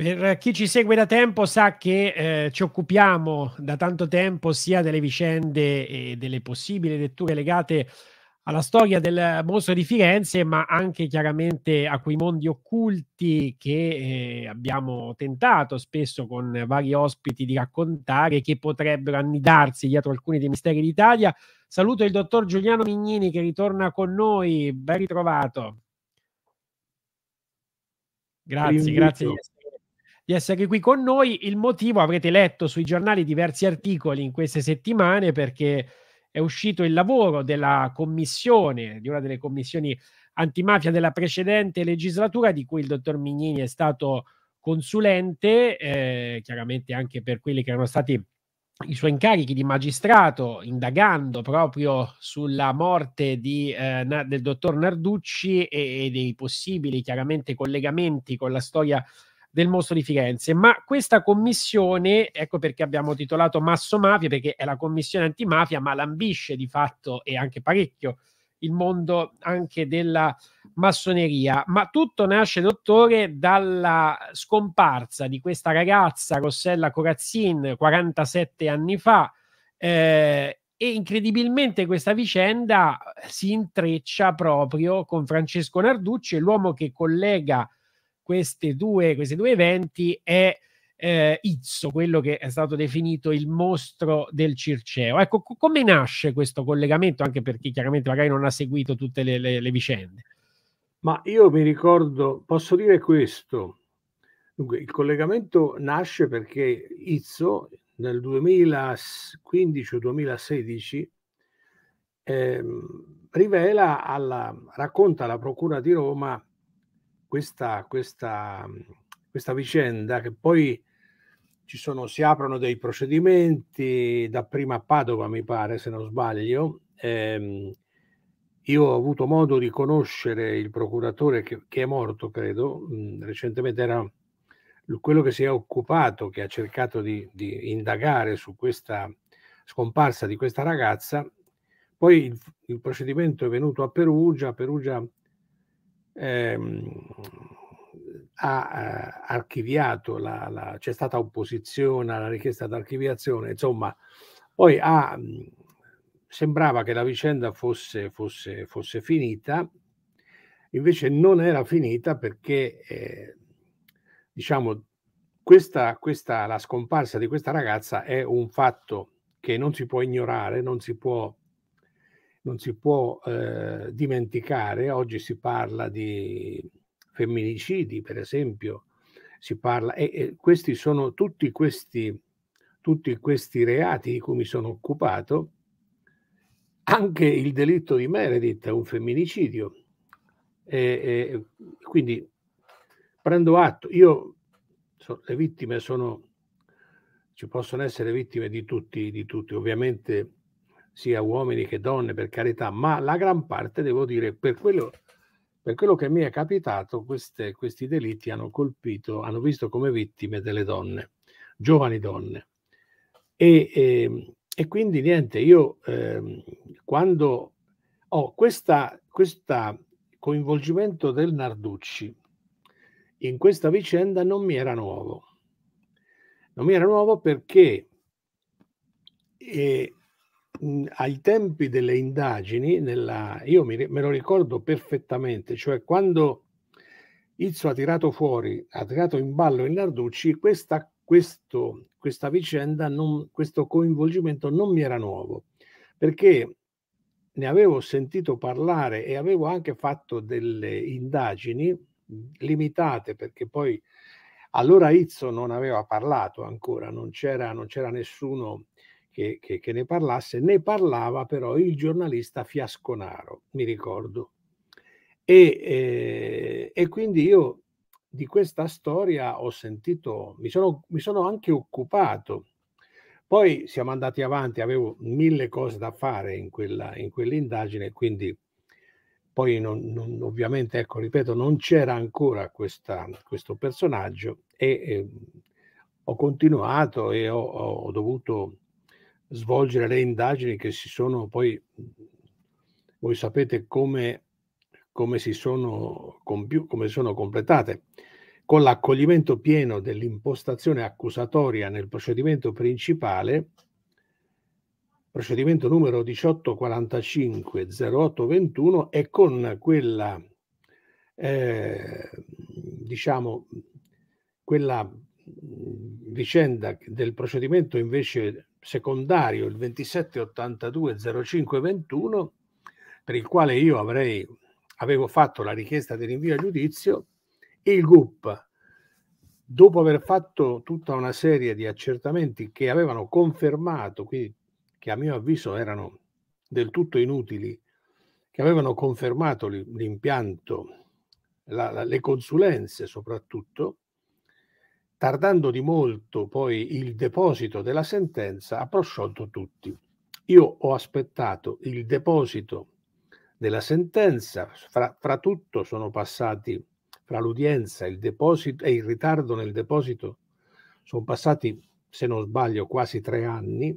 Per chi ci segue da tempo sa che eh, ci occupiamo da tanto tempo sia delle vicende e delle possibili letture legate alla storia del mostro di Firenze, ma anche chiaramente a quei mondi occulti che eh, abbiamo tentato spesso con vari ospiti di raccontare, che potrebbero annidarsi dietro alcuni dei misteri d'Italia. Saluto il dottor Giuliano Mignini che ritorna con noi, ben ritrovato. Grazie, Rinvito. grazie di essere di essere qui con noi. Il motivo avrete letto sui giornali diversi articoli in queste settimane perché è uscito il lavoro della commissione, di una delle commissioni antimafia della precedente legislatura di cui il dottor Mignini è stato consulente, eh, chiaramente anche per quelli che erano stati i suoi incarichi di magistrato, indagando proprio sulla morte di, eh, del dottor Narducci e, e dei possibili chiaramente collegamenti con la storia del mostro di Firenze. Ma questa commissione, ecco perché abbiamo titolato Masso Mafia, perché è la commissione antimafia, ma l'ambisce di fatto e anche parecchio il mondo anche della massoneria. Ma tutto nasce, dottore, dalla scomparsa di questa ragazza, Rossella Corazzin, 47 anni fa. Eh, e incredibilmente questa vicenda si intreccia proprio con Francesco Narducci, l'uomo che collega queste due, questi due eventi è eh, Izzo, quello che è stato definito il mostro del Circeo. Ecco, co- come nasce questo collegamento, anche per chi chiaramente magari non ha seguito tutte le, le, le vicende? Ma io mi ricordo, posso dire questo, Dunque, il collegamento nasce perché Izzo nel 2015 o 2016 ehm, rivela alla, racconta alla Procura di Roma questa, questa, mhmm, questa vicenda che poi sono, si aprono dei procedimenti, dapprima a Padova mi pare, se non sbaglio. Eh, io ho avuto modo di conoscere il procuratore che, che è morto, credo, mhmm, recentemente era quello che si è occupato, che ha cercato di, di indagare su questa scomparsa di questa ragazza. Poi il, il, procedimento è venuto a Perugia, Perugia ehm, ha eh, archiviato, la, la, c'è stata opposizione alla richiesta d'archiviazione, insomma, poi ha, mhmm, sembrava che la vicenda fosse, fosse, fosse, finita, invece non era finita perché, eh, diciamo, questa, questa, la scomparsa di questa ragazza è un fatto che non si può ignorare, non si può non si può eh, dimenticare, oggi si parla di femminicidi, per esempio, si parla, e, e questi sono tutti questi, tutti questi reati di cui mi sono occupato, anche il delitto di Meredith è un femminicidio. E, e, quindi prendo atto, io so, le vittime sono, ci possono essere vittime di tutti, di tutti ovviamente sia uomini che donne, per carità, ma la gran parte, devo dire, per quello, per quello che mi è capitato, queste, questi delitti hanno colpito, hanno visto come vittime delle donne, giovani donne. E, e, ehm, e quindi niente, io eh, quando ho questo coinvolgimento del Narducci in questa vicenda non mi era nuovo. Non mi era nuovo perché E eh, Mhmm, ai tempi delle indagini, nella, io mi, me lo ricordo perfettamente, cioè quando Izzo ha tirato fuori, ha tirato in ballo il Narducci, questa, questo, questa vicenda, non, questo coinvolgimento non mi era nuovo, perché ne avevo sentito parlare e avevo anche fatto delle indagini mhmm, limitate, perché poi allora Izzo non aveva parlato ancora, non c'era, non c'era nessuno che, che, che ne parlasse, ne parlava però il giornalista Fiasconaro, mi ricordo. E, eh, e, quindi io di questa storia ho sentito, mi sono, mi sono, anche occupato. Poi siamo andati avanti, avevo mille cose da fare in, quella, in quell'indagine, quindi poi non, non, ovviamente, ecco, ripeto, non c'era ancora questa, questo personaggio e eh, ho continuato e ho, ho dovuto svolgere le indagini che si sono poi, mhmm, voi sapete come, come si sono, compi- come sono completate, con l'accoglimento pieno dell'impostazione accusatoria nel procedimento principale, procedimento numero 1845-0821 e con quella, eh, diciamo, quella mhmm, vicenda del procedimento invece secondario, il 27820521, per il quale io avrei, avevo fatto la richiesta di rinvio a giudizio, il GUP, dopo aver fatto tutta una serie di accertamenti che avevano confermato, quindi, che a mio avviso erano del tutto inutili, che avevano confermato l'impianto, la, la, le consulenze soprattutto, tardando di molto poi il deposito della sentenza, ha prosciolto tutti. Io ho aspettato il deposito della sentenza, fra, fra tutto sono passati, fra l'udienza il deposito, e il ritardo nel deposito, sono passati, se non sbaglio, quasi tre anni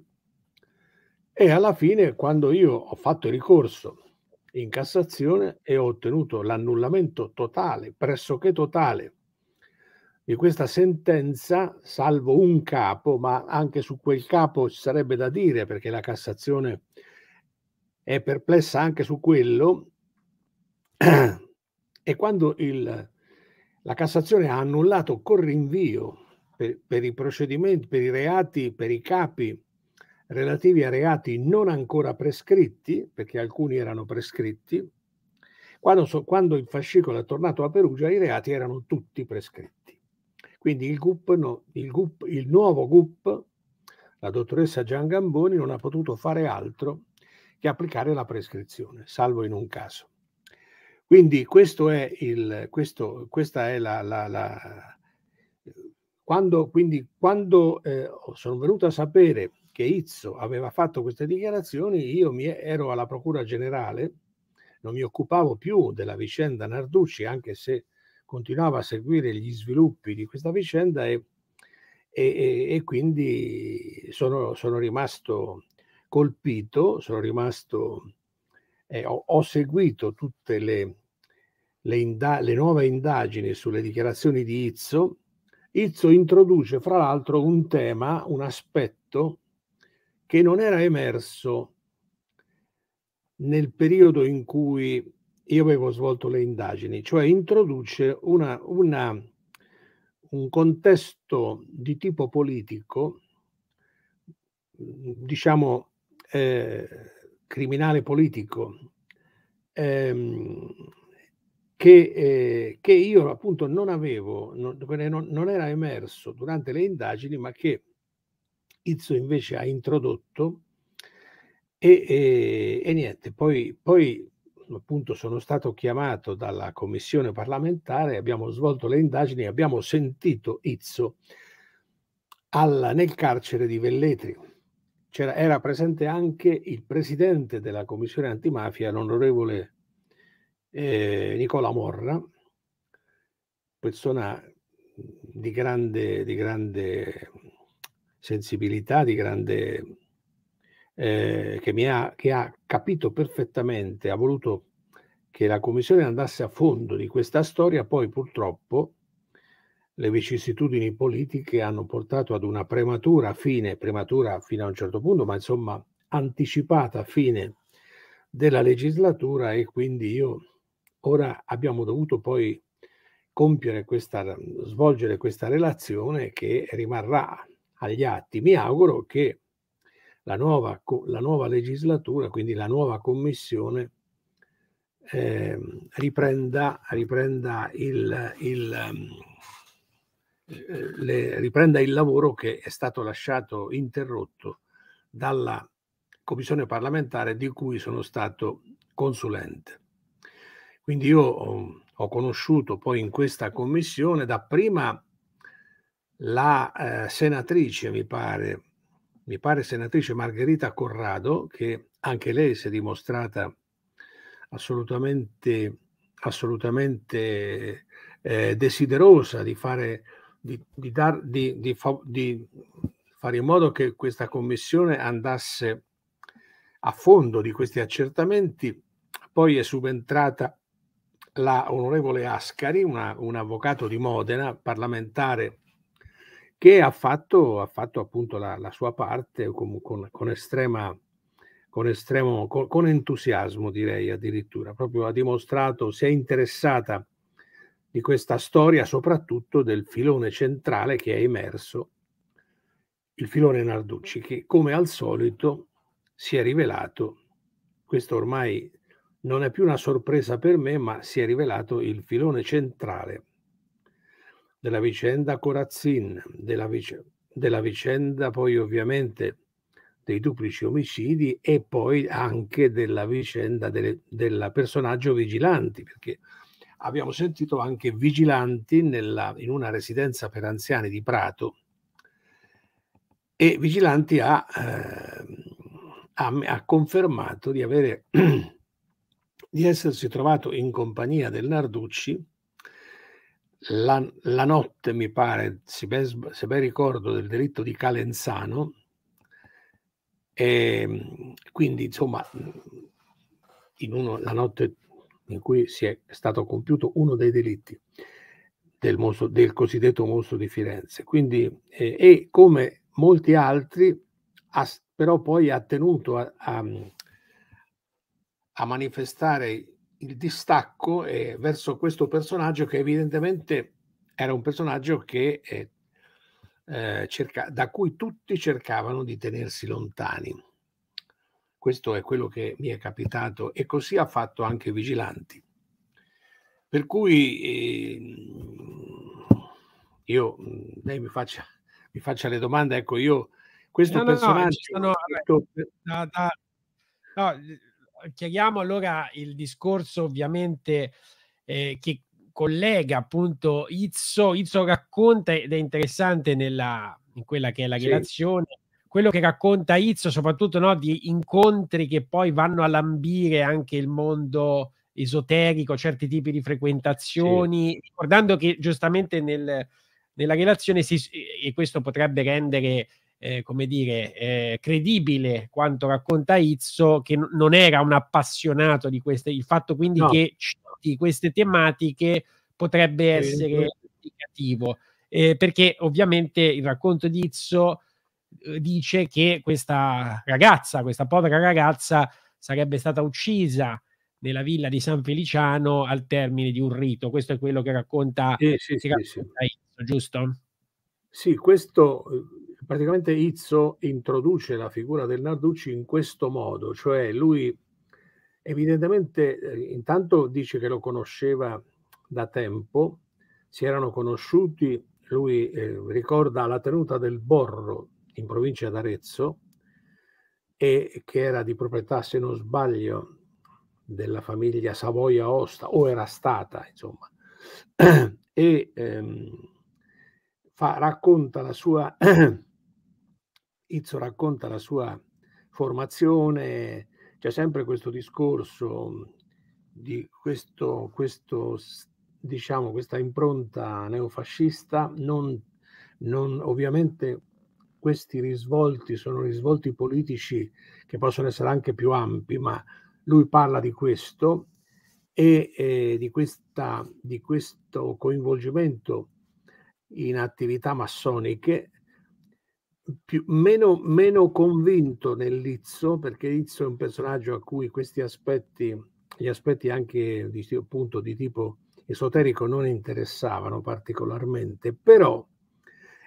e alla fine quando io ho fatto il ricorso in Cassazione e ho ottenuto l'annullamento totale, pressoché totale, di questa sentenza, salvo un capo, ma anche su quel capo ci sarebbe da dire perché la Cassazione è perplessa anche su quello, e quando il, la Cassazione ha annullato con rinvio per, per, i procedimenti, per i reati, per i capi relativi a reati non ancora prescritti, perché alcuni erano prescritti, quando, quando il fascicolo è tornato a Perugia i reati erano tutti prescritti. Quindi il, GUP, no, il, GUP, il nuovo GUP, la dottoressa Gian Gamboni, non ha potuto fare altro che applicare la prescrizione, salvo in un caso. Quindi questo è il, questo, questa è la... la, la quando, quindi, quando eh, sono venuto a sapere che Izzo aveva fatto queste dichiarazioni, io ero alla Procura Generale, non mi occupavo più della vicenda Narducci, anche se continuava a seguire gli sviluppi di questa vicenda e, e, e quindi sono, sono, rimasto colpito, sono rimasto, eh, ho, ho, seguito tutte le, le, inda- le nuove indagini sulle dichiarazioni di Izzo. Izzo introduce fra l'altro un tema, un aspetto che non era emerso nel periodo in cui io avevo svolto le indagini, cioè introduce una, una, un contesto di tipo politico, mm, diciamo eh, criminale politico, ehm, che, eh, che, io appunto non avevo, non, non era emerso durante le indagini, ma che Izzo invece ha introdotto. E, e, e, niente, poi, poi appunto sono stato chiamato dalla commissione parlamentare, abbiamo svolto le indagini, abbiamo sentito Izzo alla, nel carcere di Velletri. C'era, era presente anche il presidente della commissione antimafia, l'onorevole eh, Nicola Morra, persona di grande, di grande sensibilità, di grande eh, che, ha, che ha capito perfettamente, ha voluto che la Commissione andasse a fondo di questa storia, poi purtroppo le vicissitudini politiche hanno portato ad una prematura fine, prematura fino a un certo punto, ma insomma anticipata fine della legislatura e quindi io ora abbiamo dovuto poi compiere questa, svolgere questa relazione che rimarrà agli atti. Mi auguro che la nuova, la nuova legislatura, quindi la nuova commissione, eh, riprenda, riprenda, il, il, ehm, le, riprenda il lavoro che è stato lasciato interrotto dalla commissione parlamentare di cui sono stato consulente. Quindi io ho, ehm, ho conosciuto poi in questa commissione dapprima la eh, senatrice, mi pare, mi pare senatrice Margherita Corrado, che anche lei si è dimostrata assolutamente, assolutamente eh, desiderosa di fare, di, di, dar, di, di fare in modo che questa commissione andasse a fondo di questi accertamenti. Poi è subentrata la onorevole Ascari, una, un avvocato di Modena, parlamentare che ha fatto, ha fatto appunto la, la, sua parte con, con, con estrema con estremo, con, con, entusiasmo direi addirittura, proprio ha dimostrato, si è interessata di questa storia soprattutto del filone centrale che è emerso, il filone Narducci, che come al solito si è rivelato, questo ormai non è più una sorpresa per me, ma si è rivelato il filone centrale della vicenda Corazzin, della, vic- della vicenda poi ovviamente dei duplici omicidi e poi anche della vicenda delle, del personaggio Vigilanti, perché abbiamo sentito anche Vigilanti nella, in una residenza per anziani di Prato e Vigilanti ha, eh, ha, ha confermato di, avere, di essersi trovato in compagnia del Narducci la, la, notte, mi pare, se ben, se ben, ricordo, del delitto di Calenzano. E, ehm, quindi, insomma, in uno, la notte in cui si è stato compiuto uno dei delitti del, mostro, del cosiddetto mostro di Firenze. Quindi, eh, e come molti altri, ha, però poi ha tenuto a, a, a manifestare il distacco eh, verso questo personaggio che evidentemente era un personaggio che, eh, eh, cerca, da cui tutti cercavano di tenersi lontani. Questo è quello che mi è capitato e così ha fatto anche Vigilanti. Per cui eh, io, lei mi faccia, mi faccia, le domande, ecco io, questo no, personaggio... No, no, no, no, no, no chiariamo allora il discorso ovviamente eh, che collega appunto Izzo, Izzo racconta ed è interessante nella, in quella che è la sì. relazione quello che racconta Izzo soprattutto no, di incontri che poi vanno a lambire anche il mondo esoterico, certi tipi di frequentazioni, sì. ricordando che giustamente nel, nella relazione si, e questo potrebbe rendere eh, come dire, eh, credibile quanto racconta Izzo, che n- non era un appassionato di queste, il fatto quindi no. che citi queste tematiche potrebbe essere indicativo, eh, perché ovviamente il racconto di Izzo eh, dice che questa ragazza, questa povera ragazza, sarebbe stata uccisa nella villa di San Feliciano al termine di un rito. Questo è quello che racconta, sì, sì, sì, Izzo, giusto? Sì, questo eh, praticamente Izzo introduce la figura del Narducci in questo modo, cioè lui evidentemente eh, intanto dice che lo conosceva da tempo, si erano conosciuti, lui eh, ricorda la tenuta del Borro in provincia d'Arezzo, e che era di proprietà, se non sbaglio, della famiglia Savoia Osta, o era stata, insomma, e ehm, fa, racconta la sua Izzo racconta la sua formazione, c'è sempre questo discorso mhmm, di questo, questo diciamo, questa impronta neofascista, non, non, ovviamente questi risvolti sono risvolti politici che possono essere anche più ampi, ma lui parla di questo e eh, di, questa, di questo coinvolgimento in attività massoniche più, meno, meno, convinto nell'Izzo, perché Izzo è un personaggio a cui questi aspetti, gli aspetti anche di, appunto, di tipo esoterico non interessavano particolarmente, però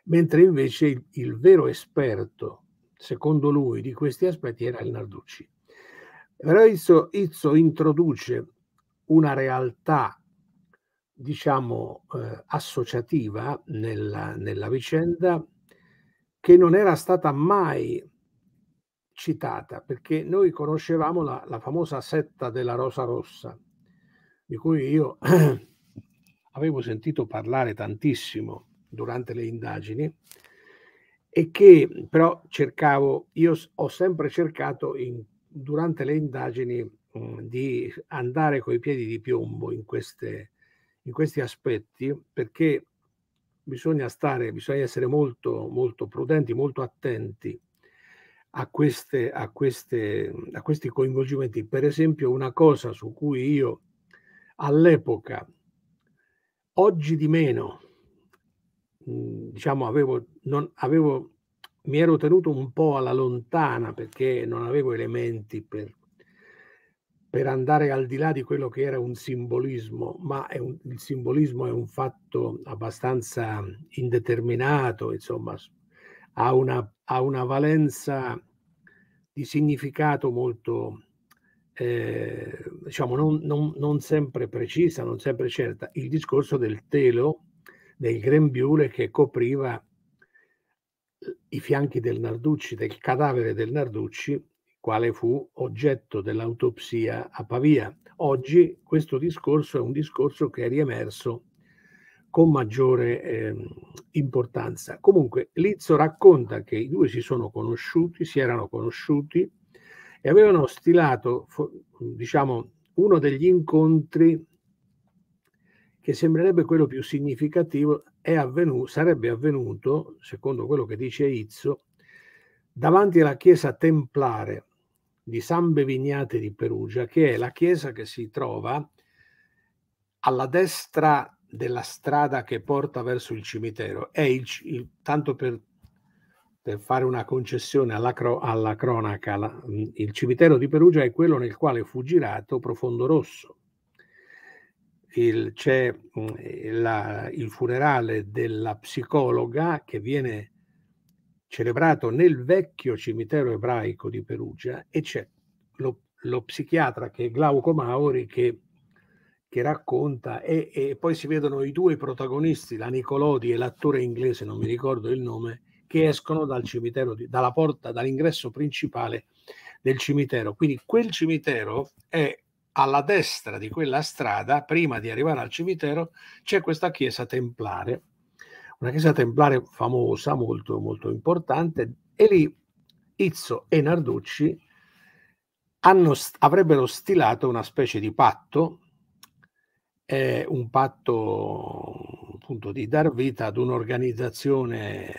mentre invece il, il, vero esperto, secondo lui, di questi aspetti era il Narducci. Però Izzo, Izzo introduce una realtà, diciamo, eh, associativa nella, nella vicenda che non era stata mai citata, perché noi conoscevamo la, la famosa setta della Rosa Rossa, di cui io avevo sentito parlare tantissimo durante le indagini e che però cercavo, io ho sempre cercato in, durante le indagini mh, di andare coi piedi di piombo in, queste, in questi aspetti perché bisogna stare, bisogna essere molto, molto prudenti, molto attenti a, queste, a, queste, a questi coinvolgimenti. Per esempio, una cosa su cui io all'epoca, oggi di meno, mm, diciamo, avevo, non, avevo, mi ero tenuto un po' alla lontana perché non avevo elementi per per andare al di là di quello che era un simbolismo, ma un, il simbolismo è un fatto abbastanza indeterminato, insomma, ha una, ha una valenza di significato molto, eh, diciamo, non, non, non, sempre precisa, non sempre certa. Il discorso del telo, del grembiule che copriva i fianchi del Narducci, del cadavere del Narducci, quale fu oggetto dell'autopsia a Pavia. Oggi questo discorso è un discorso che è riemerso con maggiore eh, importanza. Comunque Lizzo racconta che i due si sono conosciuti, si erano conosciuti e avevano stilato, diciamo, uno degli incontri che sembrerebbe quello più significativo, avvenuto, sarebbe avvenuto, secondo quello che dice Izzo, davanti alla chiesa templare di San Bevignate di Perugia, che è la chiesa che si trova alla destra della strada che porta verso il cimitero. È il, il tanto per, per, fare una concessione alla, cro, alla cronaca, la, il cimitero di Perugia è quello nel quale fu girato Profondo Rosso. Il, c'è mm, la, il funerale della psicologa che viene celebrato nel vecchio cimitero ebraico di Perugia e c'è lo, lo psichiatra che è Glauco Mauri che, che racconta e, e, poi si vedono i due protagonisti, la Nicolodi e l'attore inglese, non mi ricordo il nome, che escono dal cimitero, di, dalla porta, dall'ingresso principale del cimitero. Quindi quel cimitero è alla destra di quella strada, prima di arrivare al cimitero, c'è questa chiesa templare una chiesa templare famosa, molto, molto importante, e lì Izzo e Narducci hanno, avrebbero stilato una specie di patto, eh, un patto appunto di dar vita ad un'organizzazione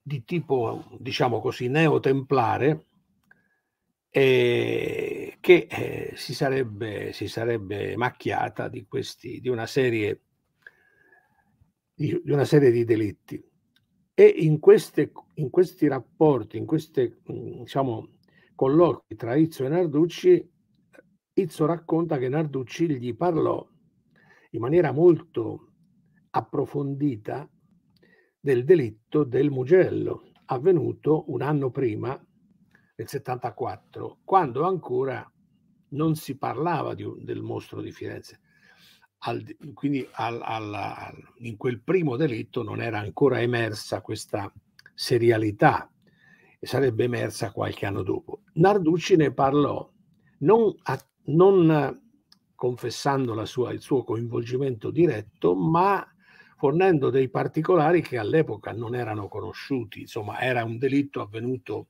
di tipo, diciamo così, neotemplare, eh, che eh, si, sarebbe, si sarebbe macchiata di, questi, di una serie di di, di una serie di delitti. E in, queste, in questi rapporti, in questi mm, diciamo, colloqui tra Izzo e Narducci, Izzo racconta che Narducci gli parlò in maniera molto approfondita del delitto del Mugello, avvenuto un anno prima, nel 74, quando ancora non si parlava un, del mostro di Firenze al, quindi al, al, in quel primo delitto non era ancora emersa questa serialità e sarebbe emersa qualche anno dopo. Narducci ne parlò non, a, non confessando sua, il suo coinvolgimento diretto, ma fornendo dei particolari che all'epoca non erano conosciuti. Insomma, era un delitto avvenuto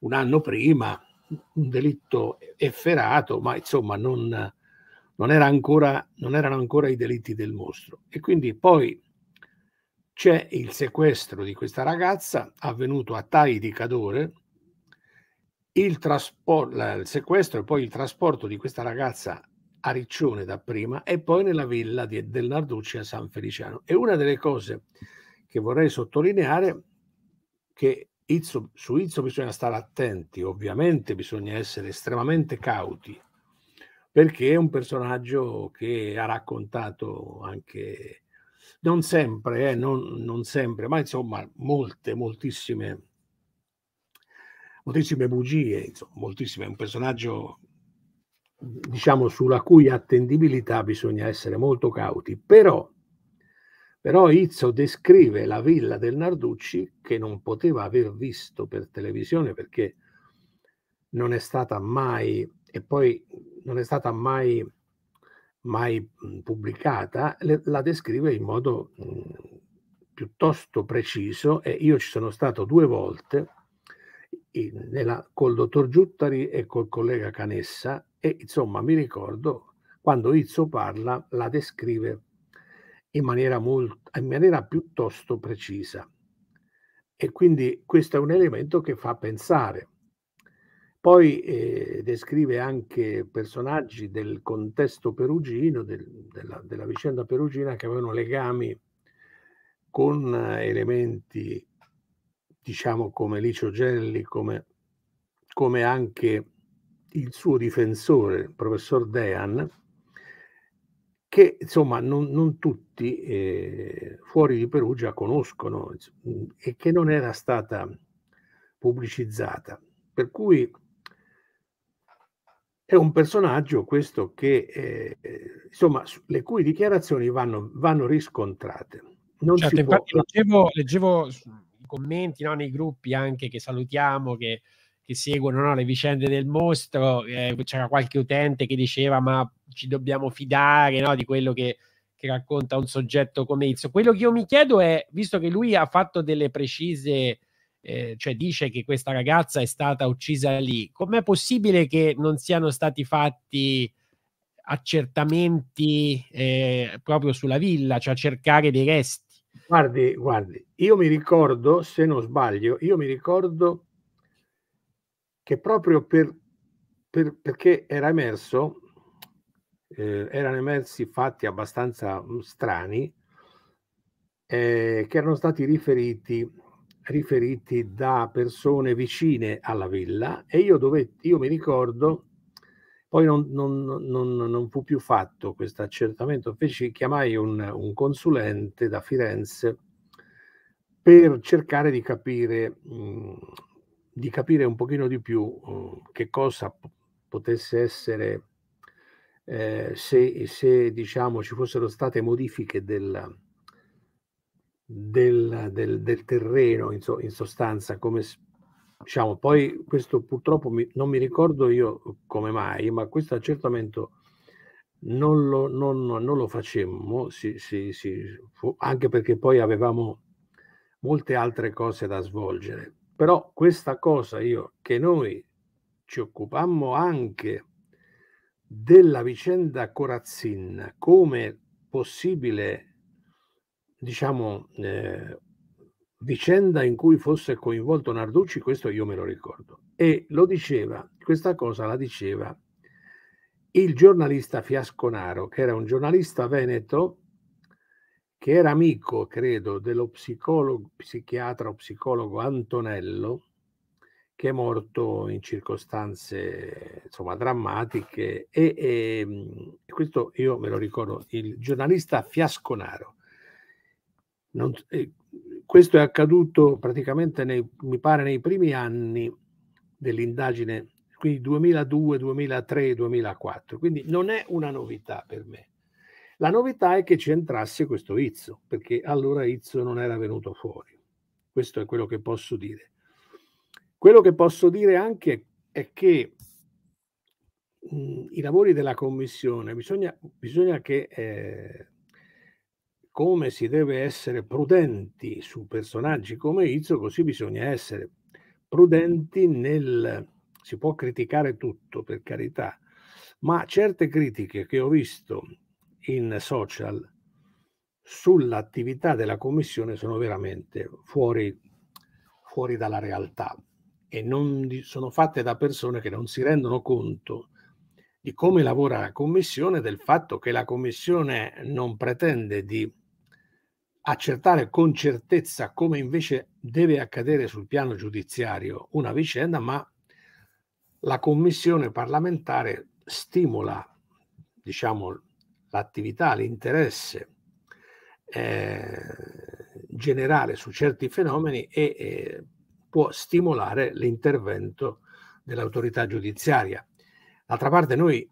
un anno prima, un delitto efferato, ma insomma non non, era ancora, non erano ancora i delitti del mostro. E quindi poi c'è il sequestro di questa ragazza avvenuto a Tai di Cadore, il, traspor- il sequestro e poi il trasporto di questa ragazza a Riccione dapprima e poi nella villa di, del Narducci a San Feliciano. E una delle cose che vorrei sottolineare che Izzo, su Izzo bisogna stare attenti, ovviamente bisogna essere estremamente cauti, perché è un personaggio che ha raccontato anche, non sempre, eh, non, non sempre, ma insomma molte, moltissime, moltissime bugie, insomma, moltissime, è un personaggio diciamo sulla cui attendibilità bisogna essere molto cauti, però, però Izzo descrive la villa del Narducci che non poteva aver visto per televisione perché non è stata mai e poi non è stata mai, mai pubblicata, la descrive in modo piuttosto preciso e io ci sono stato due volte in, nella, col dottor Giuttari e col collega Canessa e insomma mi ricordo quando Izzo parla la descrive in maniera, molto, in maniera piuttosto precisa e quindi questo è un elemento che fa pensare poi eh, descrive anche personaggi del contesto perugino, del, della, della, vicenda perugina, che avevano legami con eh, elementi, diciamo, come Licio Gelli, come, come anche il suo difensore, il professor Dean, che insomma non, non tutti eh, fuori di Perugia conoscono e che non era stata pubblicizzata. Per cui è un personaggio questo che, eh, insomma, le cui dichiarazioni vanno, vanno riscontrate. Non certo, infatti può... leggevo, leggevo i commenti no, nei gruppi anche che salutiamo, che, che seguono no, le vicende del mostro, eh, c'era qualche utente che diceva ma ci dobbiamo fidare no, di quello che, che, racconta un soggetto come Izzo. Quello che io mi chiedo è, visto che lui ha fatto delle precise eh, cioè dice che questa ragazza è stata uccisa lì. Com'è possibile che non siano stati fatti accertamenti eh, proprio sulla villa, cioè cercare dei resti? Guardi, guardi, io mi ricordo, se non sbaglio, io mi ricordo che proprio per, per, perché era emerso, eh, erano emersi fatti abbastanza mm, strani, eh, che erano stati riferiti riferiti da persone vicine alla villa e io, dovetti, io mi ricordo, poi non, non, non, non fu più fatto questo accertamento, feci, chiamai un, un, consulente da Firenze per cercare di capire, mh, di capire un pochino di più mh, che cosa potesse essere eh, se, se diciamo, ci fossero state modifiche del, del, del, del terreno in, so, in, sostanza come diciamo poi questo purtroppo mi, non mi ricordo io come mai ma questo accertamento non lo, non, non lo facemmo sì, sì, sì, fu, anche perché poi avevamo molte altre cose da svolgere però questa cosa io che noi ci occupammo anche della vicenda Corazzin come possibile diciamo, eh, vicenda in cui fosse coinvolto Narducci, questo io me lo ricordo. E lo diceva, questa cosa la diceva il giornalista Fiasconaro, che era un giornalista veneto che era amico, credo, dello psicologo, psichiatra o psicologo Antonello, che è morto in circostanze insomma, drammatiche. E, e ehm, questo io me lo ricordo, il giornalista Fiasconaro non, eh, questo è accaduto praticamente, nei, mi pare, nei primi anni dell'indagine, quindi 2002, 2003, 2004. Quindi non è una novità per me. La novità è che ci entrasse questo Izzo, perché allora Izzo non era venuto fuori. Questo è quello che posso dire. Quello che posso dire anche è che mh, i lavori della Commissione bisogna, bisogna che eh, come si deve essere prudenti su personaggi come Izzo, così bisogna essere prudenti nel... si può criticare tutto, per carità, ma certe critiche che ho visto in social sull'attività della Commissione sono veramente fuori, fuori dalla realtà e non sono fatte da persone che non si rendono conto di come lavora la Commissione, del fatto che la Commissione non pretende di accertare con certezza come invece deve accadere sul piano giudiziario una vicenda, ma la commissione parlamentare stimola diciamo, l'attività, l'interesse eh, generale su certi fenomeni e eh, può stimolare l'intervento dell'autorità giudiziaria. D'altra parte noi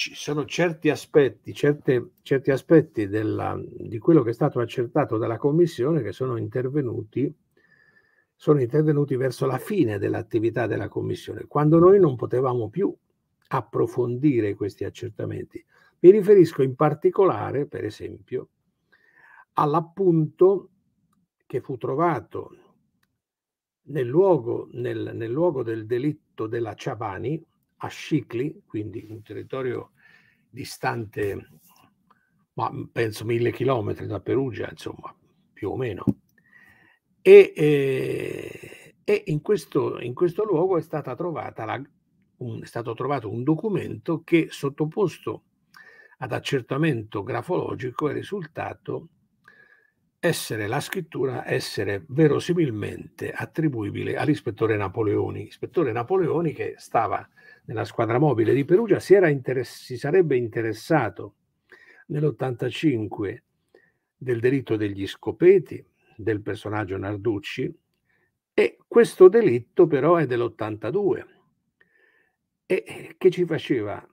ci sono certi aspetti, certe, certi aspetti della, di quello che è stato accertato dalla Commissione che sono intervenuti, sono intervenuti verso la fine dell'attività della Commissione, quando noi non potevamo più approfondire questi accertamenti. Mi riferisco in particolare, per esempio, all'appunto che fu trovato nel luogo, nel, nel luogo del delitto della Ciavani, a Scicli, quindi un territorio distante, ma penso mille chilometri da Perugia, insomma, più o meno. E, eh, e in, questo, in, questo, luogo è, la, un, è stato trovato un documento che sottoposto ad accertamento grafologico è risultato essere la scrittura essere verosimilmente attribuibile all'ispettore Napoleoni, ispettore Napoleoni che stava nella squadra mobile di Perugia, si, interess- si sarebbe interessato nell'85 del delitto degli scopeti del personaggio Narducci e questo delitto però è dell'82 e eh, che ci faceva,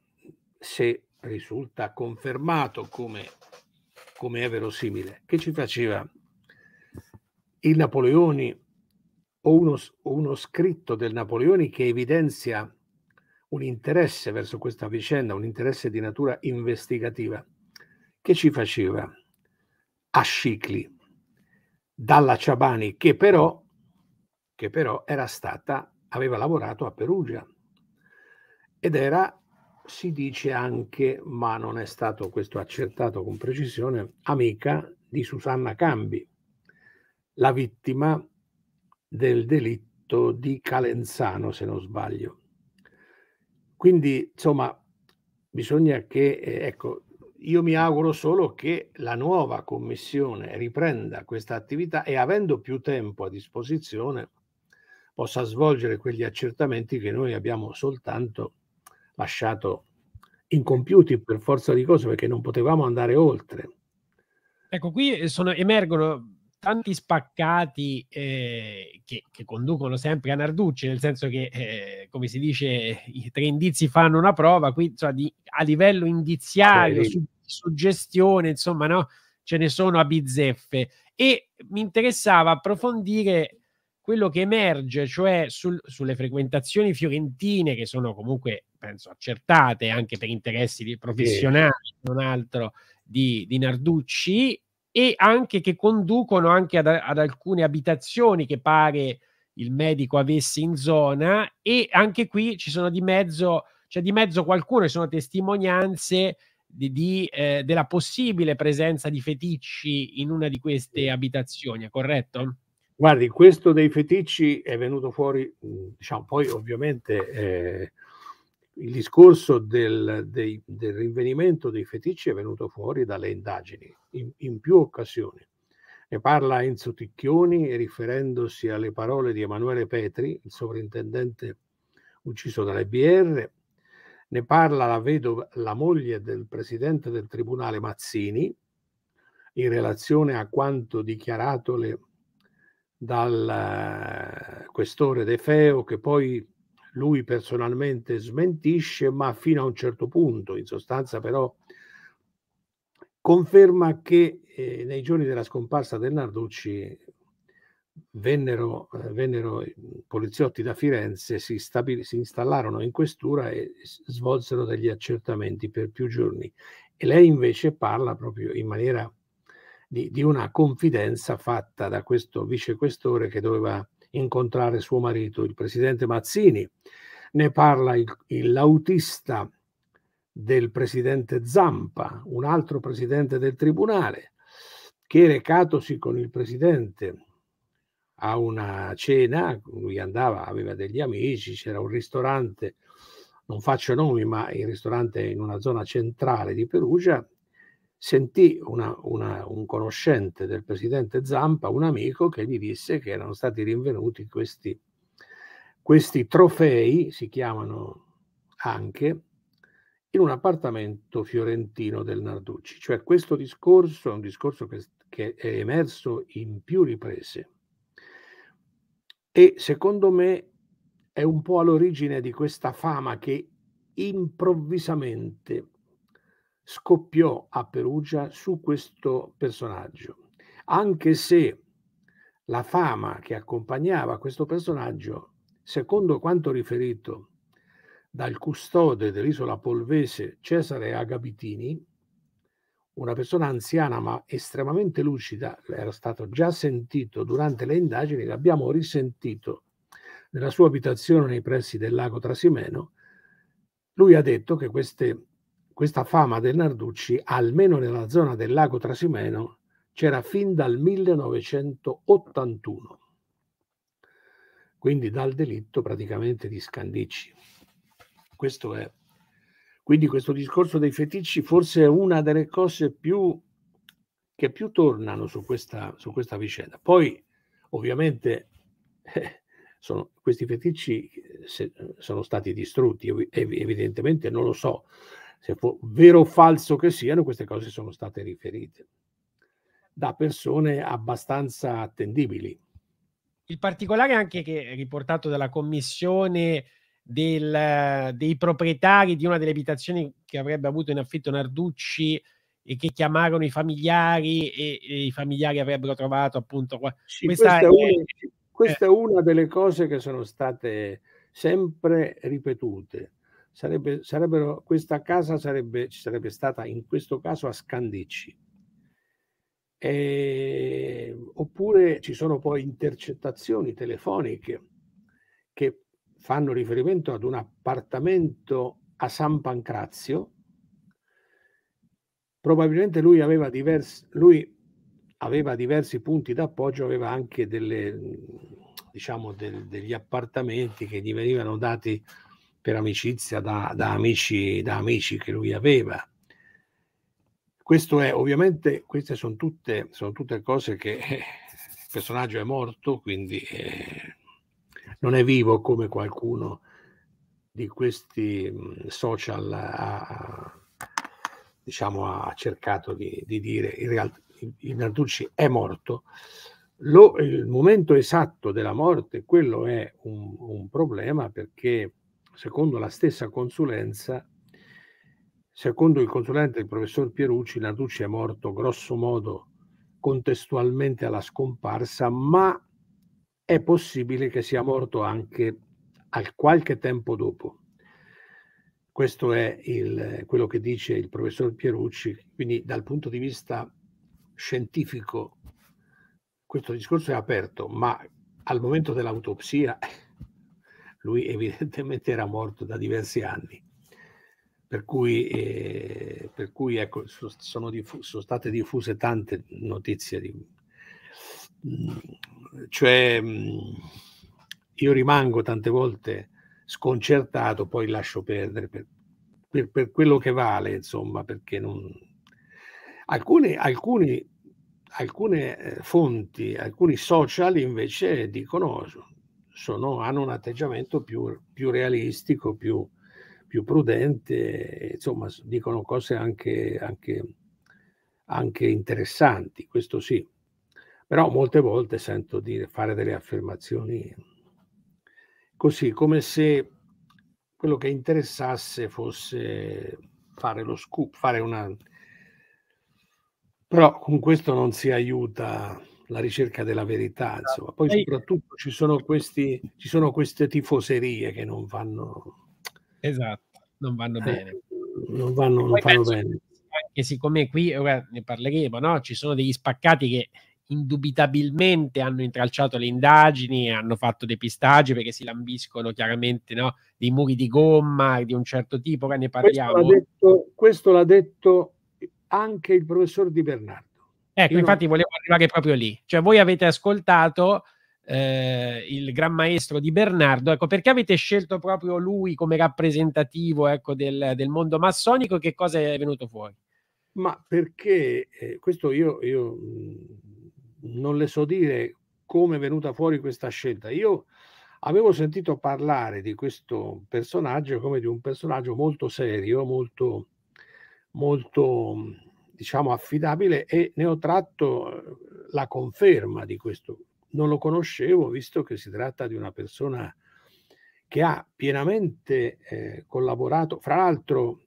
se risulta confermato come come è verosimile, che ci faceva il Napoleoni o uno, uno scritto del Napoleoni che evidenzia un interesse verso questa vicenda, un interesse di natura investigativa, che ci faceva a Scicli dalla Ciabani, che però, che però era stata, aveva lavorato a Perugia ed era si dice anche, ma non è stato questo accertato con precisione, amica di Susanna Cambi, la vittima del delitto di Calenzano, se non sbaglio. Quindi, insomma, bisogna che, eh, ecco, io mi auguro solo che la nuova commissione riprenda questa attività e avendo più tempo a disposizione possa svolgere quegli accertamenti che noi abbiamo soltanto lasciato incompiuti per forza di cose perché non potevamo andare oltre. Ecco, qui eh, sono, emergono tanti spaccati eh, che, che, conducono sempre a Narducci, nel senso che, eh, come si dice, i tre indizi fanno una prova, qui cioè, di, a livello indiziario, sì. su, suggestione, insomma, no? ce ne sono a bizzeffe. E mi interessava approfondire quello che emerge, cioè sul, sulle frequentazioni fiorentine, che sono comunque penso accertate anche per interessi professionali, sì. non altro, di, di, Narducci e anche che conducono anche ad, ad alcune abitazioni che pare il medico avesse in zona e anche qui ci sono di mezzo, cioè di mezzo qualcuno, ci sono testimonianze di, di, eh, della possibile presenza di feticci in una di queste abitazioni, è corretto? Guardi, questo dei feticci è venuto fuori, diciamo, poi ovviamente eh, il discorso del, dei, del, rinvenimento dei feticci è venuto fuori dalle indagini in, in più occasioni. Ne parla Enzo Ticchioni riferendosi alle parole di Emanuele Petri, il sovrintendente ucciso dalle BR, ne parla la, vedova, la moglie del presidente del tribunale Mazzini, in relazione a quanto dichiaratole dal eh, questore De Feo, che poi lui personalmente smentisce, ma fino a un certo punto, in sostanza però conferma che eh, nei giorni della scomparsa del Narducci vennero, eh, vennero poliziotti da Firenze, si, stabil- si, installarono in questura e svolsero degli accertamenti per più giorni. E lei invece parla proprio in maniera di, di una confidenza fatta da questo vicequestore che doveva incontrare suo marito, il presidente Mazzini, ne parla il, il, l'autista del presidente Zampa, un altro presidente del tribunale, che recatosi con il presidente a una cena, lui andava, aveva degli amici, c'era un ristorante, non faccio nomi, ma il ristorante è in una zona centrale di Perugia, sentì una, una, un conoscente del presidente Zampa, un amico, che gli disse che erano stati rinvenuti questi, questi trofei, si chiamano anche, in un appartamento fiorentino del Narducci. Cioè questo discorso è un discorso che, che è emerso in più riprese e secondo me è un po' all'origine di questa fama che improvvisamente scoppiò a Perugia su questo personaggio, anche se la fama che accompagnava questo personaggio, secondo quanto riferito dal custode dell'isola polvese Cesare Agabitini, una persona anziana ma estremamente lucida, era stato già sentito durante le indagini, l'abbiamo risentito nella sua abitazione nei pressi del lago Trasimeno, lui ha detto che queste questa fama del Narducci, almeno nella zona del lago Trasimeno, c'era fin dal 1981, quindi dal delitto praticamente di Scandicci. Questo è. Quindi questo discorso dei feticci forse è una delle cose più, che più tornano su questa, su questa vicenda. Poi ovviamente eh, sono, questi feticci eh, se, eh, sono stati distrutti, evidentemente non lo so, se fu, vero o falso che siano, queste cose sono state riferite da persone abbastanza attendibili. Il particolare anche che è riportato dalla commissione del, dei proprietari di una delle abitazioni che avrebbe avuto in affitto Narducci e che chiamarono i familiari e, e i familiari avrebbero trovato appunto sì, questa, questa, è una, questa eh, è una delle cose che sono state sempre ripetute sarebbe, sarebbero, questa casa sarebbe, ci sarebbe stata in questo caso a Scandicci. E, ehm, oppure ci sono poi intercettazioni telefoniche che fanno riferimento ad un appartamento a San Pancrazio. Probabilmente lui aveva diversi, lui aveva diversi punti d'appoggio, aveva anche delle, diciamo, del, degli appartamenti che gli venivano dati per amicizia da, da, amici, da amici che lui aveva. Questo è ovviamente, queste sono tutte, sono tutte cose che eh, il personaggio è morto, quindi eh, non è vivo come qualcuno di questi mm, social ha, diciamo, ha cercato di, di dire. In realtà il Narducci è morto. Lo, il momento esatto della morte, quello è un, un problema perché secondo la stessa consulenza, secondo il consulente, il professor Pierucci, Natucci è morto grosso modo contestualmente alla scomparsa, ma è possibile che sia morto anche al qualche tempo dopo. Questo è il, quello che dice il professor Pierucci, quindi dal punto di vista scientifico questo discorso è aperto, ma al momento dell'autopsia lui evidentemente era morto da diversi anni. Per cui, eh, per cui ecco, sono, diffu- sono, state diffuse tante notizie. Di... Mm, cioè, mm, io rimango tante volte sconcertato, poi lascio perdere per, per, per quello che vale, insomma, perché non... alcune, alcune, alcune eh, fonti, alcuni social invece dicono sono, hanno un atteggiamento più, più realistico, più, più prudente, insomma dicono cose anche, anche, anche, interessanti, questo sì. Però molte volte sento dire, fare delle affermazioni così, come se quello che interessasse fosse fare lo scoop, fare una... Però con questo non si aiuta la ricerca della verità, esatto. insomma. Poi soprattutto ci sono, questi, ci sono queste tifoserie che non vanno... Esatto, non vanno eh, bene. Non vanno, non fanno bene. Anche siccome qui, ora ne parleremo, no? ci sono degli spaccati che indubitabilmente hanno intralciato le indagini, hanno fatto depistaggi perché si lambiscono chiaramente no? dei muri di gomma di un certo tipo, ora ne parliamo. Questo l'ha detto, detto anche il professor Di Bernardo. Ecco, Io infatti non... volevo arrivare proprio lì. Cioè, voi avete ascoltato eh, il gran maestro di Bernardo, ecco, perché avete scelto proprio lui come rappresentativo ecco, del, del mondo massonico? Che cosa è venuto fuori? Ma perché eh, questo io, io, mm, non le so dire come è venuta fuori questa scelta. Io avevo sentito parlare di questo personaggio come di un personaggio molto serio, molto, molto mm, diciamo affidabile e ne ho tratto eh, la conferma di questo. Non lo conoscevo visto che si tratta di una persona che ha pienamente eh, collaborato. Fra l'altro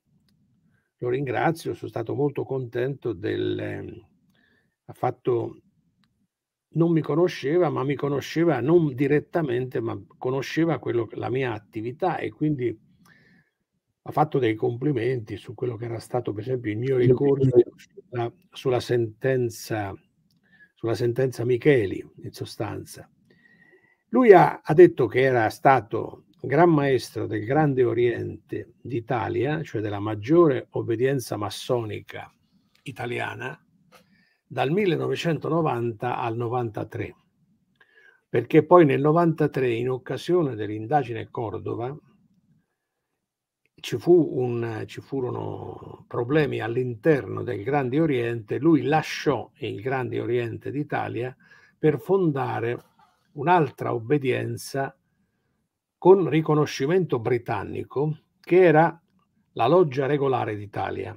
lo ringrazio, sono stato molto contento del... Eh, ha fatto non mi conosceva, ma mi conosceva non direttamente, ma conosceva quello, la mia attività e quindi ha fatto dei complimenti su quello che era stato, per esempio, il mio ricorso sulla, sulla, sentenza, sulla sentenza Micheli, in sostanza. Lui ha, ha detto che era stato gran maestro del Grande Oriente d'Italia, cioè della maggiore obbedienza massonica italiana, dal 1990 al 93, perché poi nel 93, in occasione dell'indagine Cordova, ci, fu un, ci furono problemi all'interno del Grande Oriente, lui lasciò il Grande Oriente d'Italia per fondare un'altra obbedienza con riconoscimento britannico, che era la Loggia Regolare d'Italia,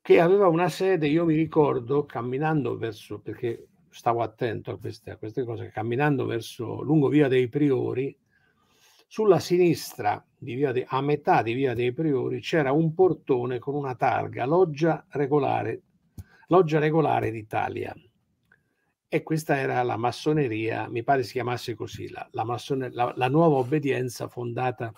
che aveva una sede, io mi ricordo, camminando verso, perché stavo attento a queste, a queste cose, camminando verso lungo via dei Priori, sulla sinistra, de, a metà di via dei Priori, c'era un portone con una targa, loggia regolare, loggia regolare d'Italia. E questa era la massoneria, mi pare si chiamasse così, la, la, massone, la, la nuova obbedienza fondata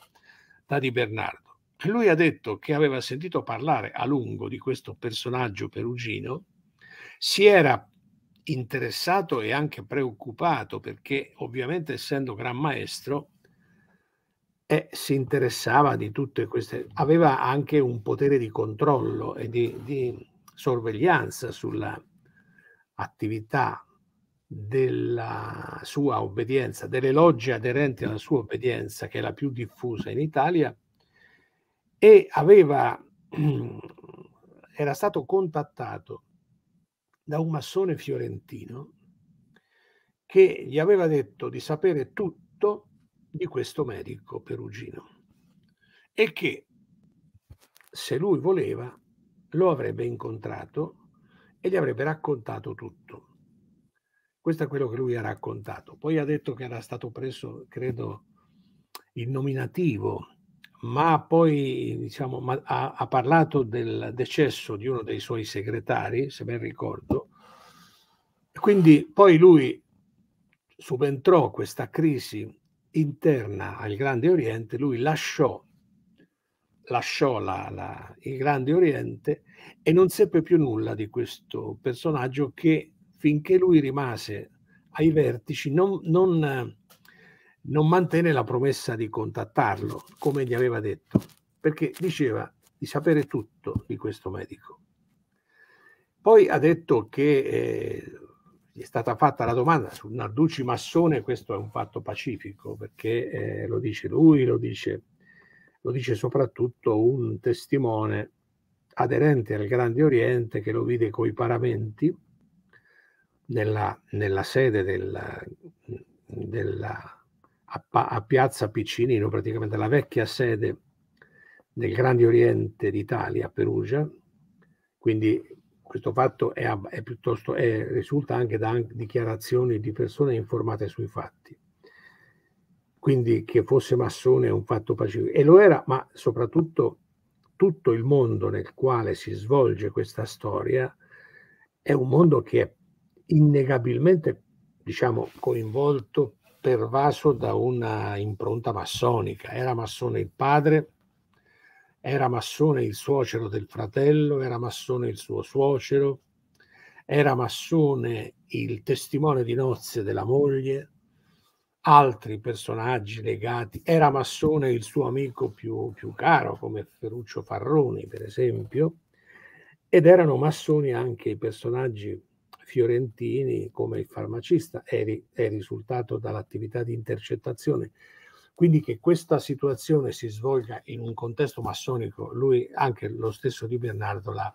da Di Bernardo. E lui ha detto che aveva sentito parlare a lungo di questo personaggio perugino, si era interessato e anche preoccupato perché ovviamente essendo gran maestro eh, si interessava di tutte queste, aveva anche un potere di controllo e di, di sorveglianza sulla attività della sua obbedienza, delle logge aderenti alla sua obbedienza, che è la più diffusa in Italia, e aveva, era stato contattato da un massone fiorentino che gli aveva detto di sapere tutto di questo medico perugino e che se lui voleva lo avrebbe incontrato e gli avrebbe raccontato tutto. Questo è quello che lui ha raccontato. Poi ha detto che era stato preso, credo, il nominativo, ma poi diciamo, ma ha, ha, parlato del decesso di uno dei suoi segretari, se ben ricordo. Quindi poi lui subentrò questa crisi interna al Grande Oriente, lui lasciò, lasciò la, la, il Grande Oriente e non seppe più nulla di questo personaggio che finché lui rimase ai vertici non, non, non mantenne la promessa di contattarlo, come gli aveva detto, perché diceva di sapere tutto di questo medico. Poi ha detto che eh, gli è stata fatta la domanda su Narducci Massone, questo è un fatto pacifico perché eh, lo dice lui, lo dice, lo dice, soprattutto un testimone aderente al Grande Oriente che lo vide coi paramenti nella, nella sede della, della, a, a Piazza Piccinino, praticamente la vecchia sede del Grande Oriente d'Italia Perugia, quindi questo fatto è, è piuttosto, è, risulta anche da dichiarazioni di persone informate sui fatti. Quindi che fosse massone è un fatto pacifico. E lo era, ma soprattutto tutto il mondo nel quale si svolge questa storia è un mondo che è innegabilmente diciamo, coinvolto, pervaso da una impronta massonica. Era massone il padre, era massone il suocero del fratello, era massone il suo suocero, era massone il testimone di nozze della moglie, altri personaggi legati, era massone il suo amico più, più caro come Ferruccio Farroni per esempio, ed erano massoni anche i personaggi fiorentini come il farmacista, è, risultato dall'attività di intercettazione quindi che questa situazione si svolga in un contesto massonico, lui anche lo stesso Di Bernardo l'ha,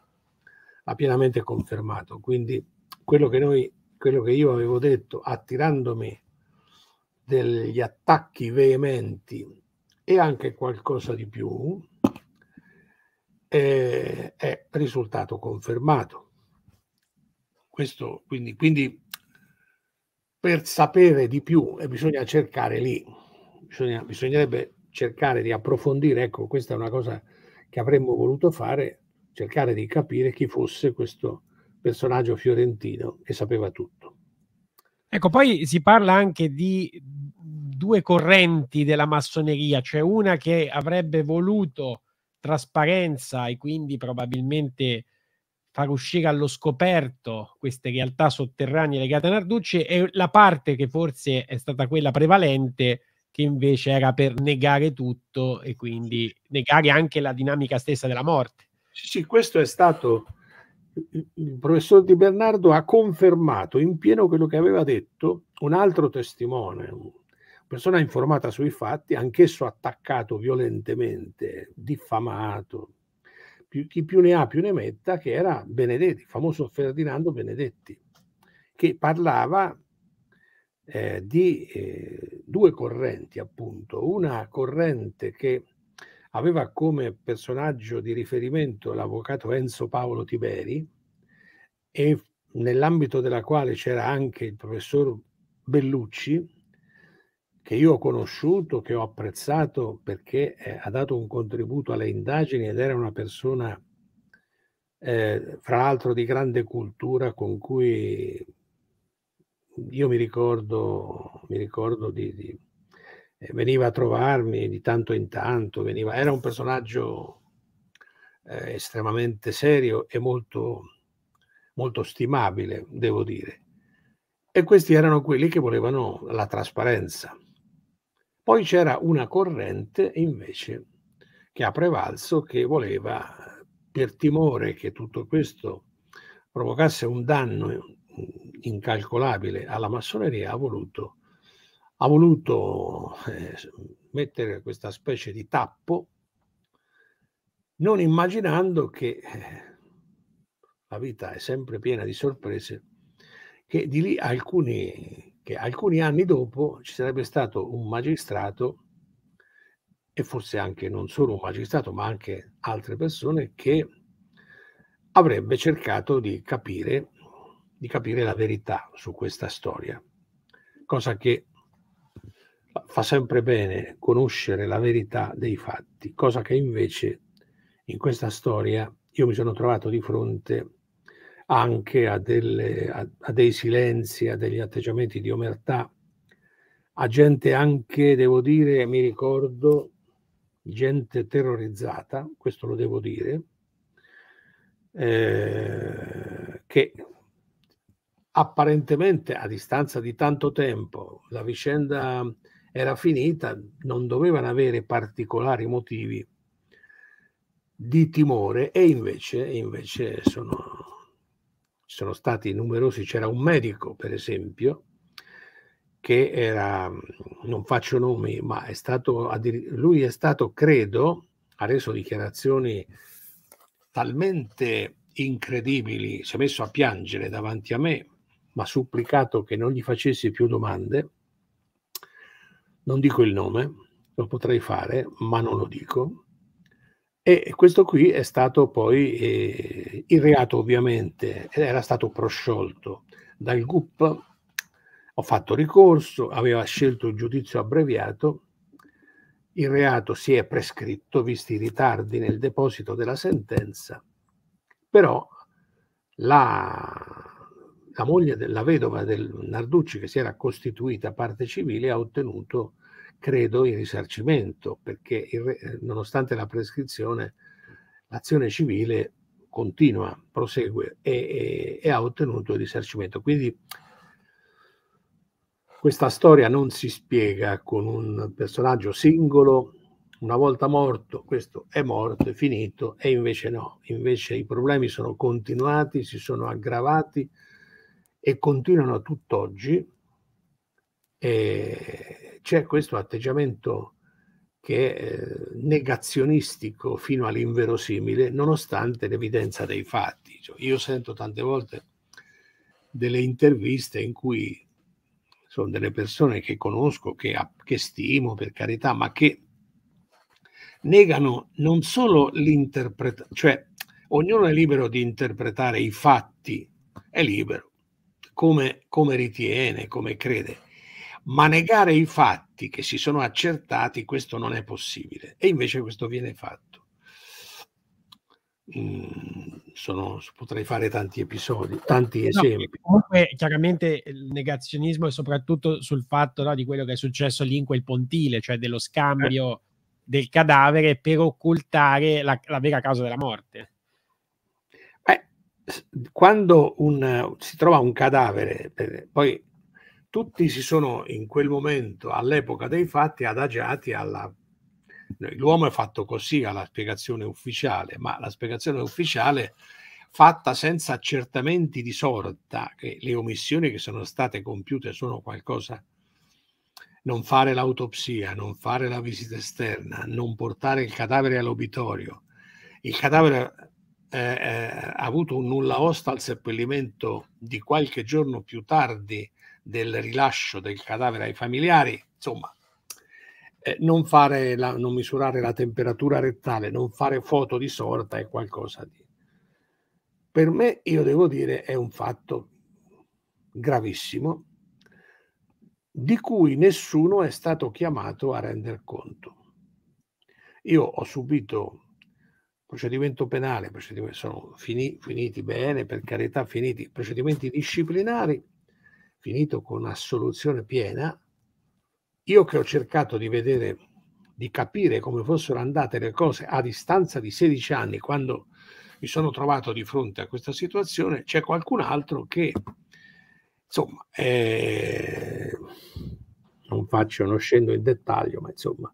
l'ha pienamente confermato. Quindi quello che, noi, quello che io avevo detto, attirandomi degli attacchi veementi e anche qualcosa di più, eh, è risultato confermato. Questo, quindi, quindi per sapere di più eh, bisogna cercare lì bisogna, bisognerebbe cercare di approfondire, ecco questa è una cosa che avremmo voluto fare, cercare di capire chi fosse questo personaggio fiorentino che sapeva tutto. Ecco, poi si parla anche di due correnti della massoneria, cioè una che avrebbe voluto trasparenza e quindi probabilmente far uscire allo scoperto queste realtà sotterranee legate a Narducci e la parte che forse è stata quella prevalente che invece era per negare tutto e quindi negare anche la dinamica stessa della morte. Sì, sì, questo è stato il professor Di Bernardo ha confermato in pieno quello che aveva detto un altro testimone, una persona informata sui fatti, anch'esso attaccato violentemente, diffamato, più, chi più ne ha più ne metta, che era Benedetti, il famoso Ferdinando Benedetti, che parlava eh, di eh, due correnti, appunto, una corrente che aveva come personaggio di riferimento l'avvocato Enzo Paolo Tiberi e nell'ambito della quale c'era anche il professor Bellucci, che io ho conosciuto, che ho apprezzato perché eh, ha dato un contributo alle indagini ed era una persona, eh, fra l'altro, di grande cultura con cui io mi ricordo, mi ricordo di, di, eh, veniva a trovarmi di tanto in tanto, veniva, era un personaggio eh, estremamente serio e molto, molto stimabile, devo dire. E questi erano quelli che volevano la trasparenza. Poi c'era una corrente invece che ha prevalso che voleva, per timore che tutto questo provocasse un danno incalcolabile alla massoneria, ha voluto, ha voluto eh, mettere questa specie di tappo, non immaginando che eh, la vita è sempre piena di sorprese, che di lì alcuni, che alcuni anni dopo ci sarebbe stato un magistrato e forse anche non solo un magistrato, ma anche altre persone che avrebbe cercato di capire di capire la verità su questa storia, cosa che fa sempre bene conoscere la verità dei fatti, cosa che invece in questa storia io mi sono trovato di fronte anche a, delle, a, a dei silenzi, a degli atteggiamenti di omertà, a gente anche, devo dire, mi ricordo, gente terrorizzata, questo lo devo dire, eh, che apparentemente a distanza di tanto tempo la vicenda era finita, non dovevano avere particolari motivi di timore e invece, invece sono, sono stati numerosi, c'era un medico per esempio che era, non faccio nomi, ma è stato, lui è stato, credo, ha reso dichiarazioni talmente incredibili, si è messo a piangere davanti a me, ma supplicato che non gli facessi più domande. Non dico il nome, lo potrei fare, ma non lo dico. E questo qui è stato poi, eh, il reato ovviamente era stato prosciolto dal GUP, ho fatto ricorso, aveva scelto il giudizio abbreviato, il reato si è prescritto visti i ritardi nel deposito della sentenza, però la la moglie della vedova del Narducci che si era costituita parte civile ha ottenuto, credo, il risarcimento, perché il, eh, nonostante la prescrizione l'azione civile continua, prosegue e, e, e ha ottenuto il risarcimento. Quindi questa storia non si spiega con un personaggio singolo, una volta morto, questo è morto, è finito, e invece no, invece i problemi sono continuati, si sono aggravati, e continuano tutt'oggi. E c'è questo atteggiamento che è eh, negazionistico fino all'inverosimile, nonostante l'evidenza dei fatti. Cioè, io sento tante volte delle interviste in cui sono delle persone che conosco, che, che stimo per carità, ma che negano non solo l'interpretazione, cioè ognuno è libero di interpretare i fatti, è libero, come, come ritiene, come crede. Ma negare i fatti che si sono accertati, questo non è possibile. E invece questo viene fatto. Mm, sono, potrei fare tanti episodi, tanti esempi. No, comunque, chiaramente il negazionismo è soprattutto sul fatto no, di quello che è successo lì in quel pontile, cioè dello scambio eh. del cadavere per occultare la, la vera causa della morte quando un, si trova un cadavere, eh, poi tutti si sono in quel momento, all'epoca dei fatti, adagiati alla... L'uomo è fatto così alla spiegazione ufficiale, ma la spiegazione ufficiale fatta senza accertamenti di sorta, che le omissioni che sono state compiute sono qualcosa non fare l'autopsia, non fare la visita esterna, non portare il cadavere all'obitorio. Il cadavere eh, eh, ha avuto un nulla osta al seppellimento di qualche giorno più tardi del rilascio del cadavere ai familiari, insomma, eh, non, la, non, misurare la temperatura rettale, non fare foto di sorta è qualcosa di... Per me, io devo dire, è un fatto gravissimo di cui nessuno è stato chiamato a render conto. Io ho subito procedimento penale, procedimento, sono fini, finiti bene, per carità finiti, procedimenti disciplinari, finito con assoluzione piena, io che ho cercato di vedere, di capire come fossero andate le cose a distanza di 16 anni, quando mi sono trovato di fronte a questa situazione, c'è qualcun altro che, insomma, eh, non faccio, non scendo in dettaglio, ma insomma,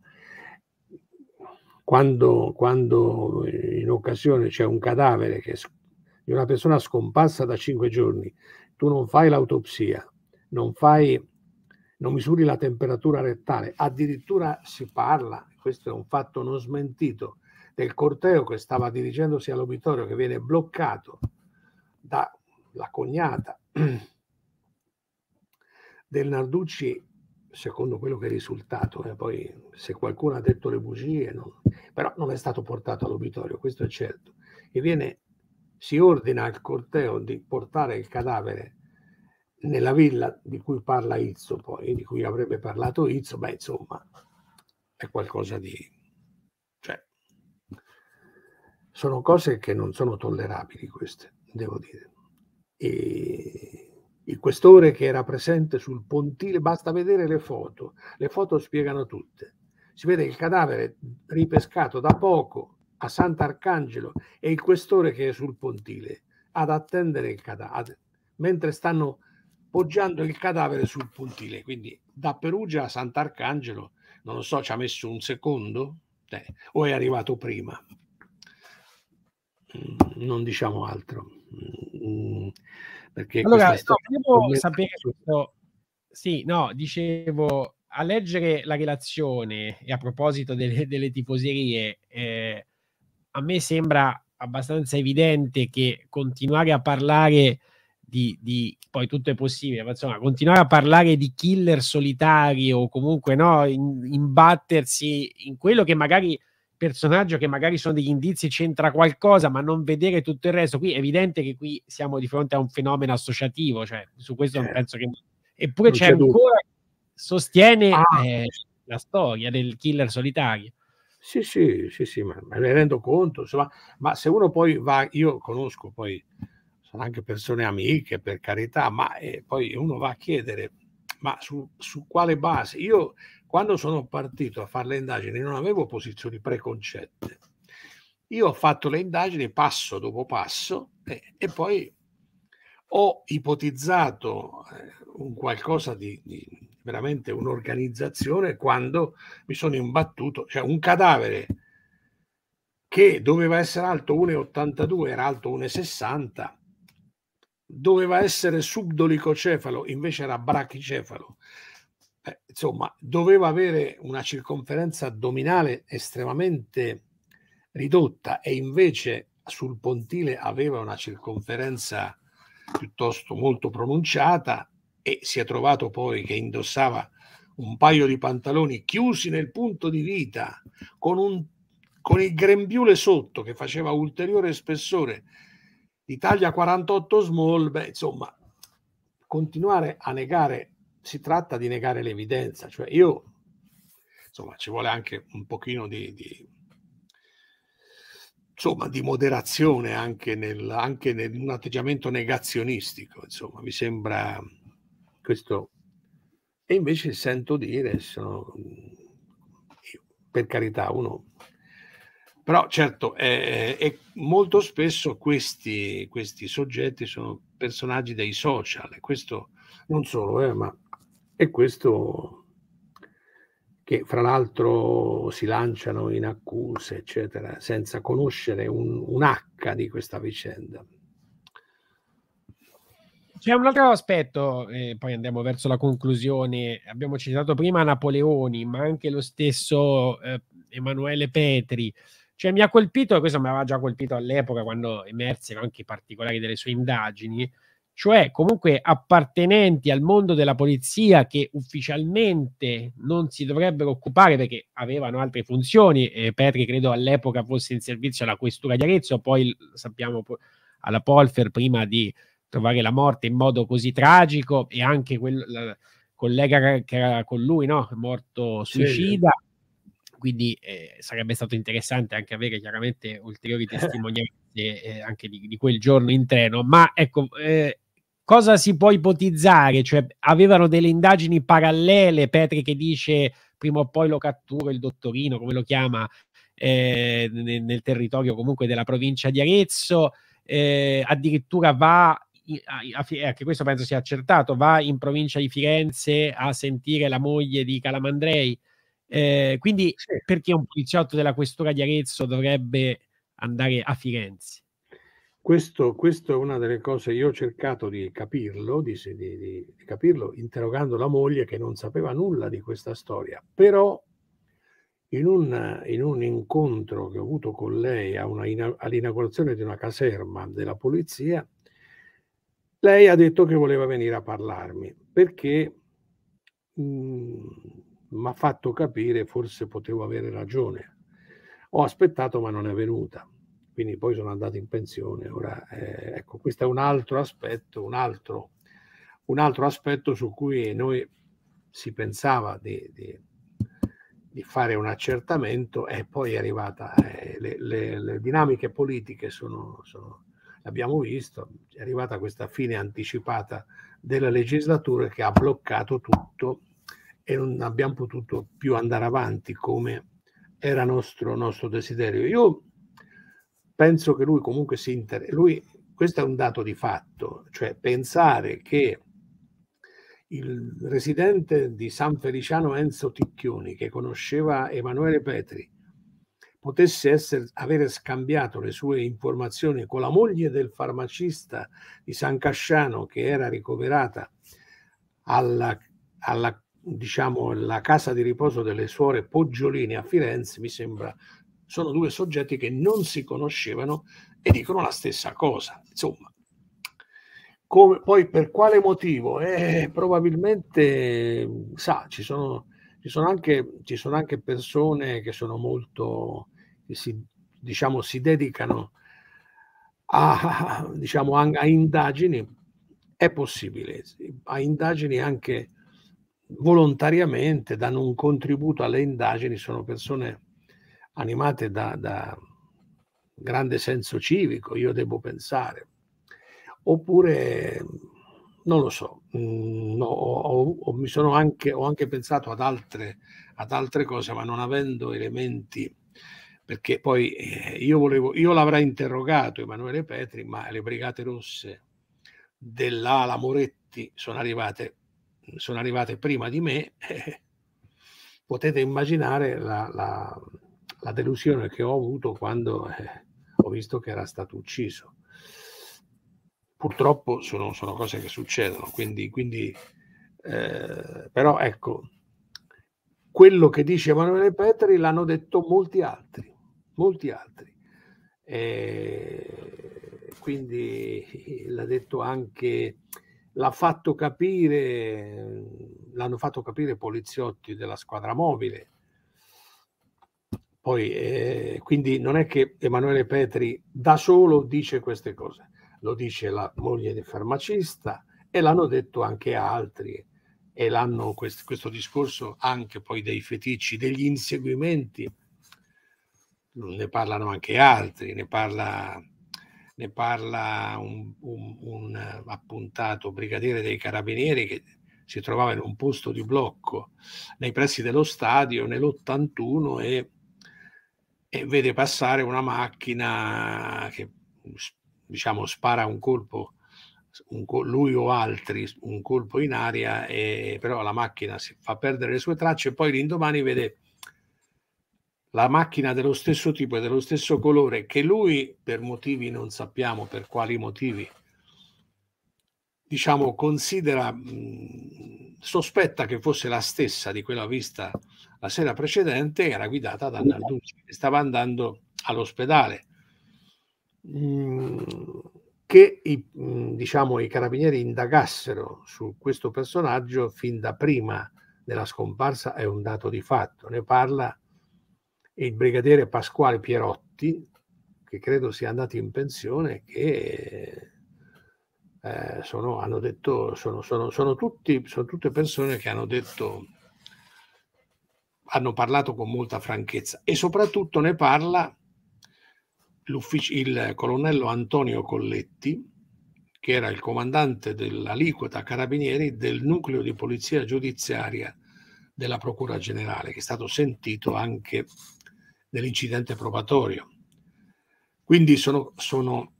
quando, quando eh, in occasione c'è un cadavere che, di una persona scomparsa da cinque giorni, tu non fai l'autopsia, non, fai, non misuri la temperatura rettale, addirittura si parla, questo è un fatto non smentito, del corteo che stava dirigendosi all'obitorio che viene bloccato dalla cognata del Narducci secondo quello che è risultato, eh, poi se qualcuno ha detto le bugie, non, però non è stato portato all'obitorio, questo è certo, e viene, si ordina al corteo di portare il cadavere nella villa di cui parla Izzo poi, di cui avrebbe parlato Izzo, beh insomma è qualcosa di... cioè sono cose che non sono tollerabili queste, devo dire. E il questore che era presente sul pontile, basta vedere le foto, le foto spiegano tutte. Si vede il cadavere ripescato da poco a Sant'Arcangelo e il questore che è sul pontile ad attendere il cadavere, mentre stanno poggiando il cadavere sul pontile. Quindi da Perugia a Sant'Arcangelo, non lo so, ci ha messo un secondo eh, o è arrivato prima. Mm, non diciamo altro perché allora, no, sapere questo. Sì, no, dicevo, a leggere la relazione e a proposito delle, delle tifoserie, eh, a me sembra abbastanza evidente che continuare a parlare di, di, poi tutto è possibile, ma insomma, continuare a parlare di killer solitari o comunque no, imbattersi in, in quello che magari personaggio che magari sono degli indizi, c'entra qualcosa, ma non vedere tutto il resto. Qui è evidente che qui siamo di fronte a un fenomeno associativo, cioè su questo eh, non penso che... Eppure c'è, c'è ancora sostiene ah. eh, la storia del killer solitario. Sì, sì, sì, sì, ma me ne rendo conto, insomma, ma se uno poi va, io conosco poi, sono anche persone amiche, per carità, ma eh, poi uno va a chiedere, ma su, su quale base? Io quando sono partito a fare le indagini non avevo posizioni preconcette. Io ho fatto le indagini passo dopo passo e, e poi ho ipotizzato eh, un qualcosa di, di veramente un'organizzazione quando mi sono imbattuto, cioè un cadavere che doveva essere alto 1,82, era alto 1,60, doveva essere subdolicocefalo, invece era brachicefalo, eh, insomma, doveva avere una circonferenza addominale estremamente ridotta e invece sul pontile aveva una circonferenza piuttosto molto pronunciata e si è trovato poi che indossava un paio di pantaloni chiusi nel punto di vita con, un, con il grembiule sotto che faceva ulteriore spessore di taglia 48 small, beh, insomma, continuare a negare si tratta di negare l'evidenza, cioè io, insomma, ci vuole anche un pochino di, di insomma, di moderazione anche, nel, anche nel, un atteggiamento negazionistico, insomma, mi sembra questo. E invece sento dire, sono, per carità, uno... Però certo, è, è molto spesso questi, questi, soggetti sono personaggi dei social, questo non solo, eh, ma e questo che fra l'altro si lanciano in accuse, eccetera, senza conoscere un, un H di questa vicenda. C'è un altro aspetto, eh, poi andiamo verso la conclusione. Abbiamo citato prima Napoleoni, ma anche lo stesso eh, Emanuele Petri. Cioè, mi ha colpito, e questo mi aveva già colpito all'epoca quando emersero anche i particolari delle sue indagini, cioè comunque appartenenti al mondo della polizia che ufficialmente non si dovrebbero occupare perché avevano altre funzioni. Eh, Petri credo all'epoca fosse in servizio alla questura di Arezzo, poi sappiamo alla Polfer prima di trovare la morte in modo così tragico e anche quel collega che era con lui, no? morto suicida. Sì quindi eh, sarebbe stato interessante anche avere chiaramente ulteriori testimonianze eh, anche di, di, quel giorno in treno, ma ecco, eh, Cosa si può ipotizzare? Cioè, avevano delle indagini parallele, Petri che dice prima o poi lo catturo il dottorino, come lo chiama, eh, nel territorio comunque della provincia di Arezzo, eh, addirittura va anche eh, questo penso sia accertato, va in provincia di Firenze a sentire la moglie di Calamandrei. Eh, quindi sì. perché un poliziotto della questura di Arezzo dovrebbe andare a Firenze? Questo, questo, è una delle cose, io ho cercato di capirlo, di, di, di capirlo interrogando la moglie che non sapeva nulla di questa storia, però in un, in un, incontro che ho avuto con lei una, all'inaugurazione di una caserma della polizia, lei ha detto che voleva venire a parlarmi perché mi mm, ha fatto capire forse potevo avere ragione. Ho aspettato ma non è venuta quindi poi sono andato in pensione. Ora, eh, ecco, questo è un altro aspetto, un altro, un altro aspetto su cui noi si pensava di, di, di fare un accertamento e poi è arrivata, eh, le, le, le, dinamiche politiche sono, sono, l'abbiamo visto, è arrivata questa fine anticipata della legislatura che ha bloccato tutto e non abbiamo potuto più andare avanti come era nostro, nostro desiderio. Io penso che lui comunque si interessa. Lui, questo è un dato di fatto, cioè pensare che il residente di San Feliciano Enzo Ticchioni, che conosceva Emanuele Petri, potesse essere, avere scambiato le sue informazioni con la moglie del farmacista di San Casciano che era ricoverata alla, alla diciamo, la casa di riposo delle suore Poggiolini a Firenze mi sembra sono due soggetti che non si conoscevano e dicono la stessa cosa. Insomma, come, poi per quale motivo? Eh, probabilmente, sa, ci sono, ci, sono anche, ci sono, anche, persone che sono molto, che si, diciamo, si dedicano a, diciamo, a, a indagini, è possibile, a indagini anche volontariamente, danno un contributo alle indagini, sono persone animate da, da grande senso civico, io devo pensare, oppure non lo so, mm, no, ho, ho, mi sono anche, ho anche pensato ad altre, ad altre, cose, ma non avendo elementi, perché poi eh, io, volevo, io l'avrei interrogato Emanuele Petri, ma le Brigate Rosse dell'Ala Moretti sono arrivate, sono arrivate prima di me. Eh, potete immaginare la, la la delusione che ho avuto quando eh, ho visto che era stato ucciso. Purtroppo sono, sono cose che succedono, quindi, quindi eh, però ecco, quello che dice Emanuele Petri l'hanno detto molti altri, molti altri. E quindi l'ha detto anche, l'ha fatto capire, l'hanno fatto capire poliziotti della squadra mobile, poi, eh, quindi non è che Emanuele Petri da solo dice queste cose, lo dice la moglie del farmacista e l'hanno detto anche altri e l'hanno questo, questo discorso anche poi dei feticci, degli inseguimenti, ne parlano anche altri, ne parla ne parla un, un, un, appuntato brigadiere dei carabinieri che si trovava in un posto di blocco nei pressi dello stadio nell'81 e e vede passare una macchina che mm, diciamo spara un colpo un col- lui o altri un colpo in aria e però la macchina si fa perdere le sue tracce e poi l'indomani vede la macchina dello stesso tipo e dello stesso colore che lui per motivi non sappiamo per quali motivi diciamo considera mh, mm, sospetta che fosse la stessa di quella vista la sera precedente era guidata da Narduzzi, che stava andando all'ospedale. Mm, che i, mm, diciamo, i carabinieri indagassero su questo personaggio fin da prima della scomparsa è un dato di fatto. Ne parla il brigadiere Pasquale Pierotti, che credo sia andato in pensione, che eh, sono, hanno detto, sono, sono, sono, tutti, sono tutte persone che hanno detto hanno parlato con molta franchezza e soprattutto ne parla il colonnello Antonio Colletti, che era il comandante dell'aliquota carabinieri del nucleo di polizia giudiziaria della Procura Generale, che è stato sentito anche nell'incidente probatorio. Quindi sono, sono,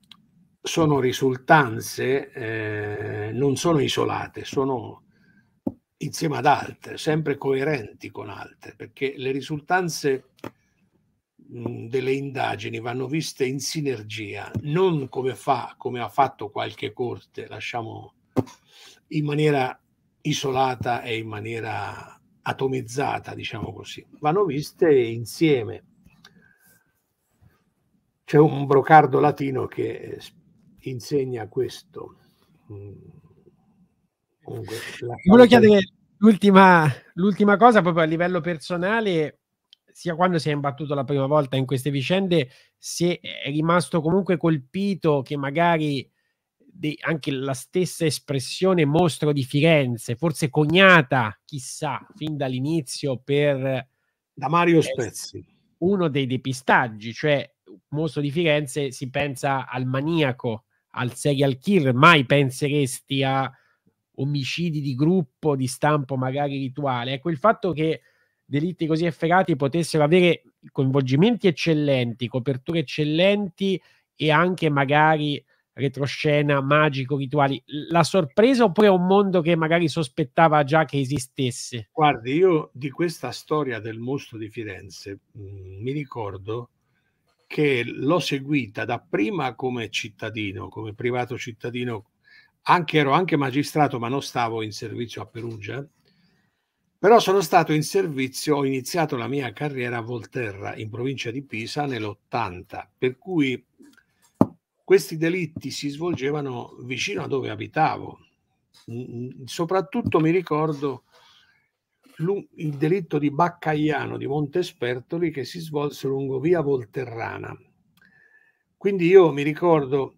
sono risultanze, eh, non sono isolate, sono insieme ad altre, sempre coerenti con altre, perché le risultanze mhmm, delle indagini vanno viste in sinergia, non come, fa, come ha fatto qualche corte, lasciamo in maniera isolata e in maniera atomizzata, diciamo così, vanno viste insieme. C'è un brocardo latino che eh, insegna questo mhmm, Comunque, volevo chiedere l'ultima, l'ultima cosa proprio a livello personale sia quando si è imbattuto la prima volta in queste vicende, se è rimasto comunque colpito che magari anche la stessa espressione mostro di Firenze, forse coniata, chissà, fin dall'inizio per... Da Mario Spezzi. Uno dei depistaggi, cioè mostro di Firenze si pensa al maniaco, al serial killer, mai penseresti a omicidi di gruppo di stampo magari rituale, ecco il fatto che delitti così efferati potessero avere coinvolgimenti eccellenti, coperture eccellenti e anche magari retroscena, magico, rituali. La sorpresa oppure è un mondo che magari sospettava già che esistesse? Guardi, io di questa storia del mostro di Firenze mh, mm, mi ricordo che l'ho seguita dapprima come cittadino, come privato cittadino anche, ero anche magistrato, ma non stavo in servizio a Perugia, però sono stato in servizio, ho iniziato la mia carriera a Volterra, in provincia di Pisa, nell'80, per cui questi delitti si svolgevano vicino a dove abitavo. Mm, mm, soprattutto mi ricordo il delitto di Baccaiano di Montespertoli che si svolse lungo via Volterrana. Quindi io mi ricordo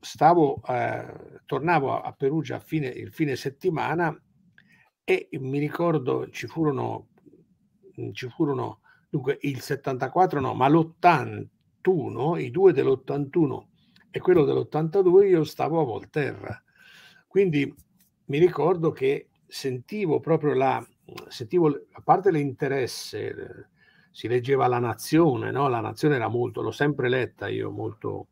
stavo, eh, tornavo a, Perugia a fine, il fine settimana e mi ricordo ci furono, mm, ci furono dunque il 74 no, ma l'81, i due dell'81 e quello dell'82 io stavo a Volterra. Quindi mi ricordo che sentivo proprio la, sentivo a parte l'interesse, eh, si leggeva La Nazione, no? La Nazione era molto, l'ho sempre letta io molto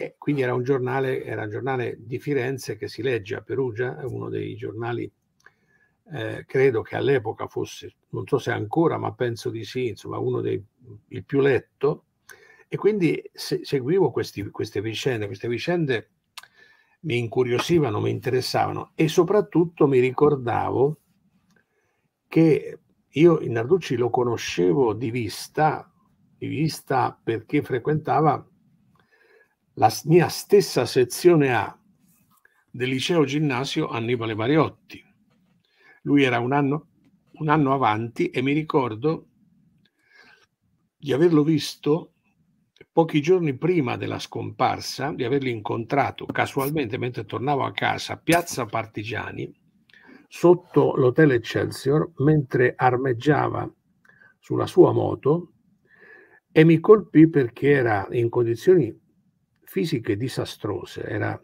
e quindi era un, giornale, era un giornale di Firenze che si legge a Perugia, è uno dei giornali, eh, credo che all'epoca fosse, non so se ancora, ma penso di sì, insomma uno dei il più letto. E quindi se, seguivo questi, queste vicende, queste vicende mi incuriosivano, mi interessavano e soprattutto mi ricordavo che io Narducci lo conoscevo di vista, di vista perché frequentava la mia stessa sezione A del liceo ginnasio Annibale Mariotti. Lui era un anno, un anno avanti e mi ricordo di averlo visto pochi giorni prima della scomparsa, di averlo incontrato casualmente mentre tornavo a casa Piazza Partigiani, sotto l'hotel Excelsior, mentre armeggiava sulla sua moto e mi colpì perché era in condizioni fisiche disastrose, era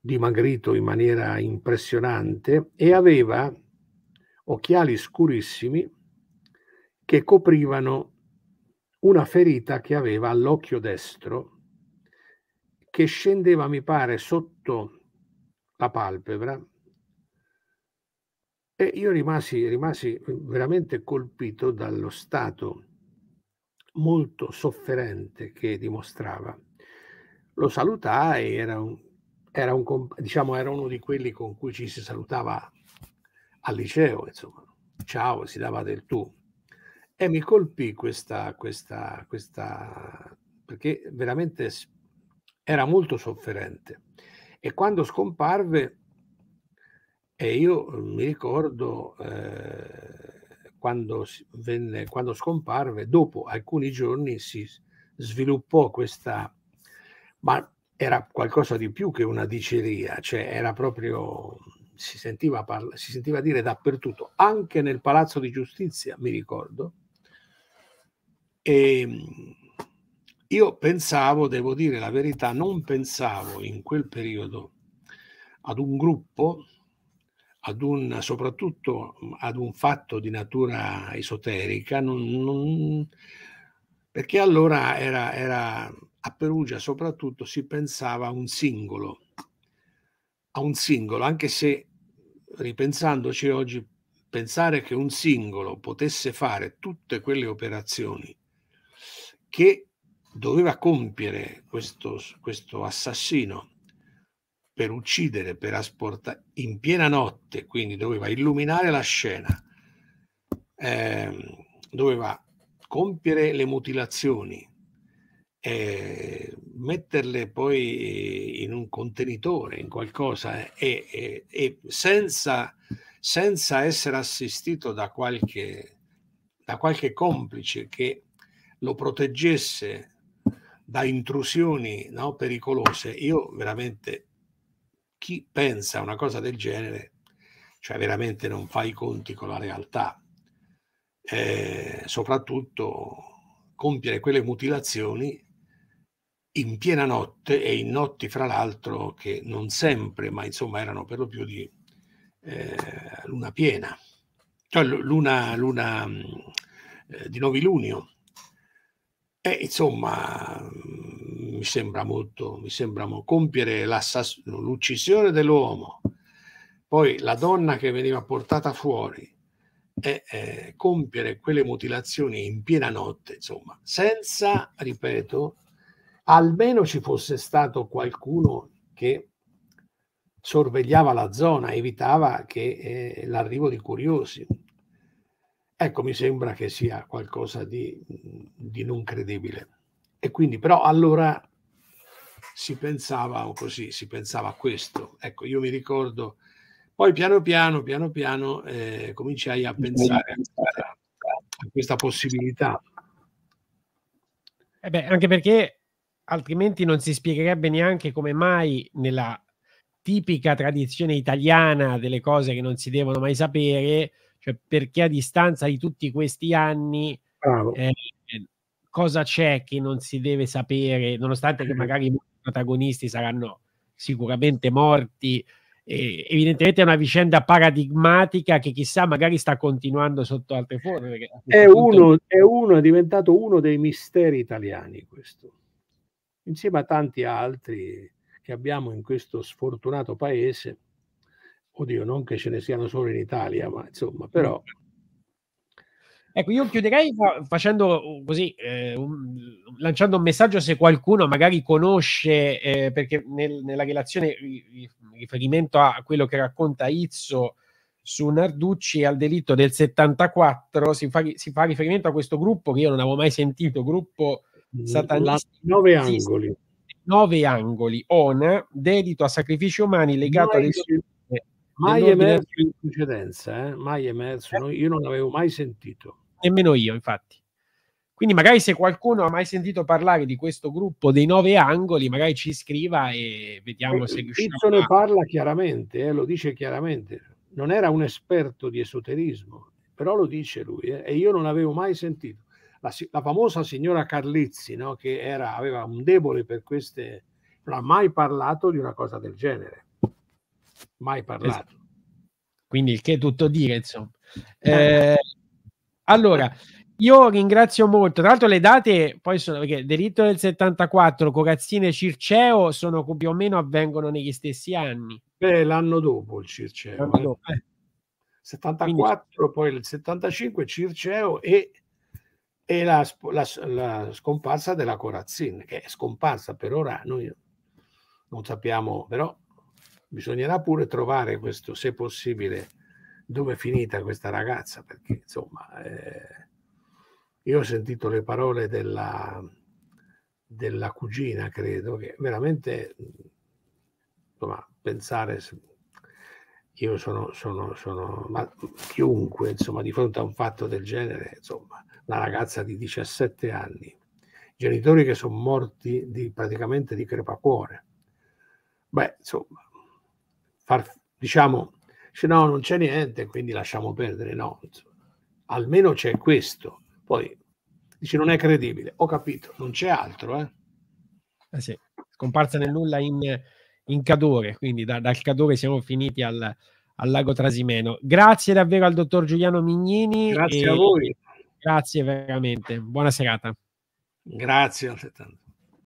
dimagrito in maniera impressionante e aveva occhiali scurissimi che coprivano una ferita che aveva all'occhio destro che scendeva, mi pare, sotto la palpebra e io rimasi, rimasi veramente colpito dallo stato molto sofferente che dimostrava lo salutai, era, un, era, un, diciamo, era uno di quelli con cui ci si salutava al liceo, insomma, ciao, si dava del tu. E mi colpì questa, questa, questa, perché veramente era molto sofferente. E quando scomparve, e io eh, mi ricordo eh, quando, venne, quando scomparve, dopo alcuni giorni si sviluppò questa ma era qualcosa di più che una diceria, cioè era proprio, si sentiva, parla, si sentiva dire dappertutto, anche nel Palazzo di Giustizia, mi ricordo. E ehm, io pensavo, devo dire la verità, non pensavo in quel periodo ad un gruppo, ad un, soprattutto ad un fatto di natura esoterica, non, non, perché allora era, era a Perugia soprattutto si pensava a un singolo, a un singolo, anche se ripensandoci oggi, pensare che un singolo potesse fare tutte quelle operazioni che doveva compiere questo, questo assassino per uccidere, per asportare in piena notte, quindi doveva illuminare la scena, eh, doveva compiere le mutilazioni, eh, metterle poi in un contenitore, in qualcosa, e, eh, e, eh, e senza, senza, essere assistito da qualche, da qualche complice che lo proteggesse da intrusioni no, pericolose, io veramente, chi pensa a una cosa del genere, cioè veramente non fa i conti con la realtà, eh, soprattutto compiere quelle mutilazioni in piena notte e in notti fra l'altro che non sempre, ma insomma erano per lo più di eh, luna piena, cioè luna, luna eh, di novilunio. E insomma mm, mi sembra molto, mi sembra molto compiere l'uccisione dell'uomo, poi la donna che veniva portata fuori e eh, compiere quelle mutilazioni in piena notte, insomma, senza, ripeto, almeno ci fosse stato qualcuno che sorvegliava la zona, evitava che, eh, l'arrivo di curiosi. Ecco, mi sembra che sia qualcosa di, di non credibile. E quindi, però, allora si pensava o così, si pensava a questo. Ecco, io mi ricordo, poi piano piano, piano piano, eh, cominciai a pensare a, a questa possibilità. Eh beh, anche perché altrimenti non si spiegherebbe neanche come mai nella tipica tradizione italiana delle cose che non si devono mai sapere, cioè perché a distanza di tutti questi anni eh, cosa c'è che non si deve sapere, nonostante che eh. magari i protagonisti saranno sicuramente morti. Eh, evidentemente è una vicenda paradigmatica che chissà magari sta continuando sotto altre forme. È, punto... uno, è, uno, è diventato uno dei misteri italiani questo insieme a tanti altri che abbiamo in questo sfortunato paese. Oddio, non che ce ne siano solo in Italia, ma insomma, mm. però Ecco, io chiuderei facendo uh, così, eh, un, lanciando un messaggio se qualcuno magari conosce, eh, perché nel, nella relazione riferimento a quello che racconta Izzo su Narducci al delitto del 74 si fa, si fa riferimento a questo gruppo che io non avevo mai sentito, gruppo satanista. Nove angoli. Nove angoli, on, dedito a sacrifici umani legato mai, alle sue... Mai emerso in precedenza, eh? mai emerso, eh. io non l'avevo mai sentito. Nemmeno io, infatti. Quindi magari se qualcuno ha mai sentito parlare di questo gruppo dei nove angoli, magari ci scriva e vediamo e, eh, se riusciamo. Tizio ne parla chiaramente, eh, lo dice chiaramente. Non era un esperto di esoterismo, però lo dice lui eh, e io non avevo mai sentito la, la famosa signora Carlizzi, no? che era, aveva un debole per queste, non ha mai parlato di una cosa del genere. Mai parlato. Quindi il che è tutto dire, insomma. Eh. eh, allora, io ringrazio molto. Tra l'altro, le date poi sono perché Delitto del 74, Corazzine Circeo sono più o meno avvengono negli stessi anni. Beh, l'anno dopo il Circeo. L'anno eh. dopo. Eh. 74, Quindi... poi il 75 Circeo e e la, la, la scomparsa della Corazzin, che è scomparsa per ora, noi non sappiamo, però bisognerà pure trovare questo, se possibile, dove è finita questa ragazza, perché insomma, eh, io ho sentito le parole della, della cugina, credo, che veramente, insomma, pensare, Se, io sono, sono, sono ma chiunque, insomma, di fronte a un fatto del genere, insomma, una ragazza di 17 anni, genitori che sono morti di, praticamente di crepacuore. Beh, insomma, far, diciamo, no, non c'è niente, quindi lasciamo perdere, no, insomma, almeno c'è questo. Poi dice non è credibile, ho capito, non c'è altro. Eh? Eh sì, scomparsa nel nulla in, in Cadore, quindi da, dal Cadore siamo finiti al, al, lago Trasimeno. Grazie davvero al dottor Giuliano Mignini. Grazie e... a voi. Grazie veramente. Buona serata. Grazie altrettanto.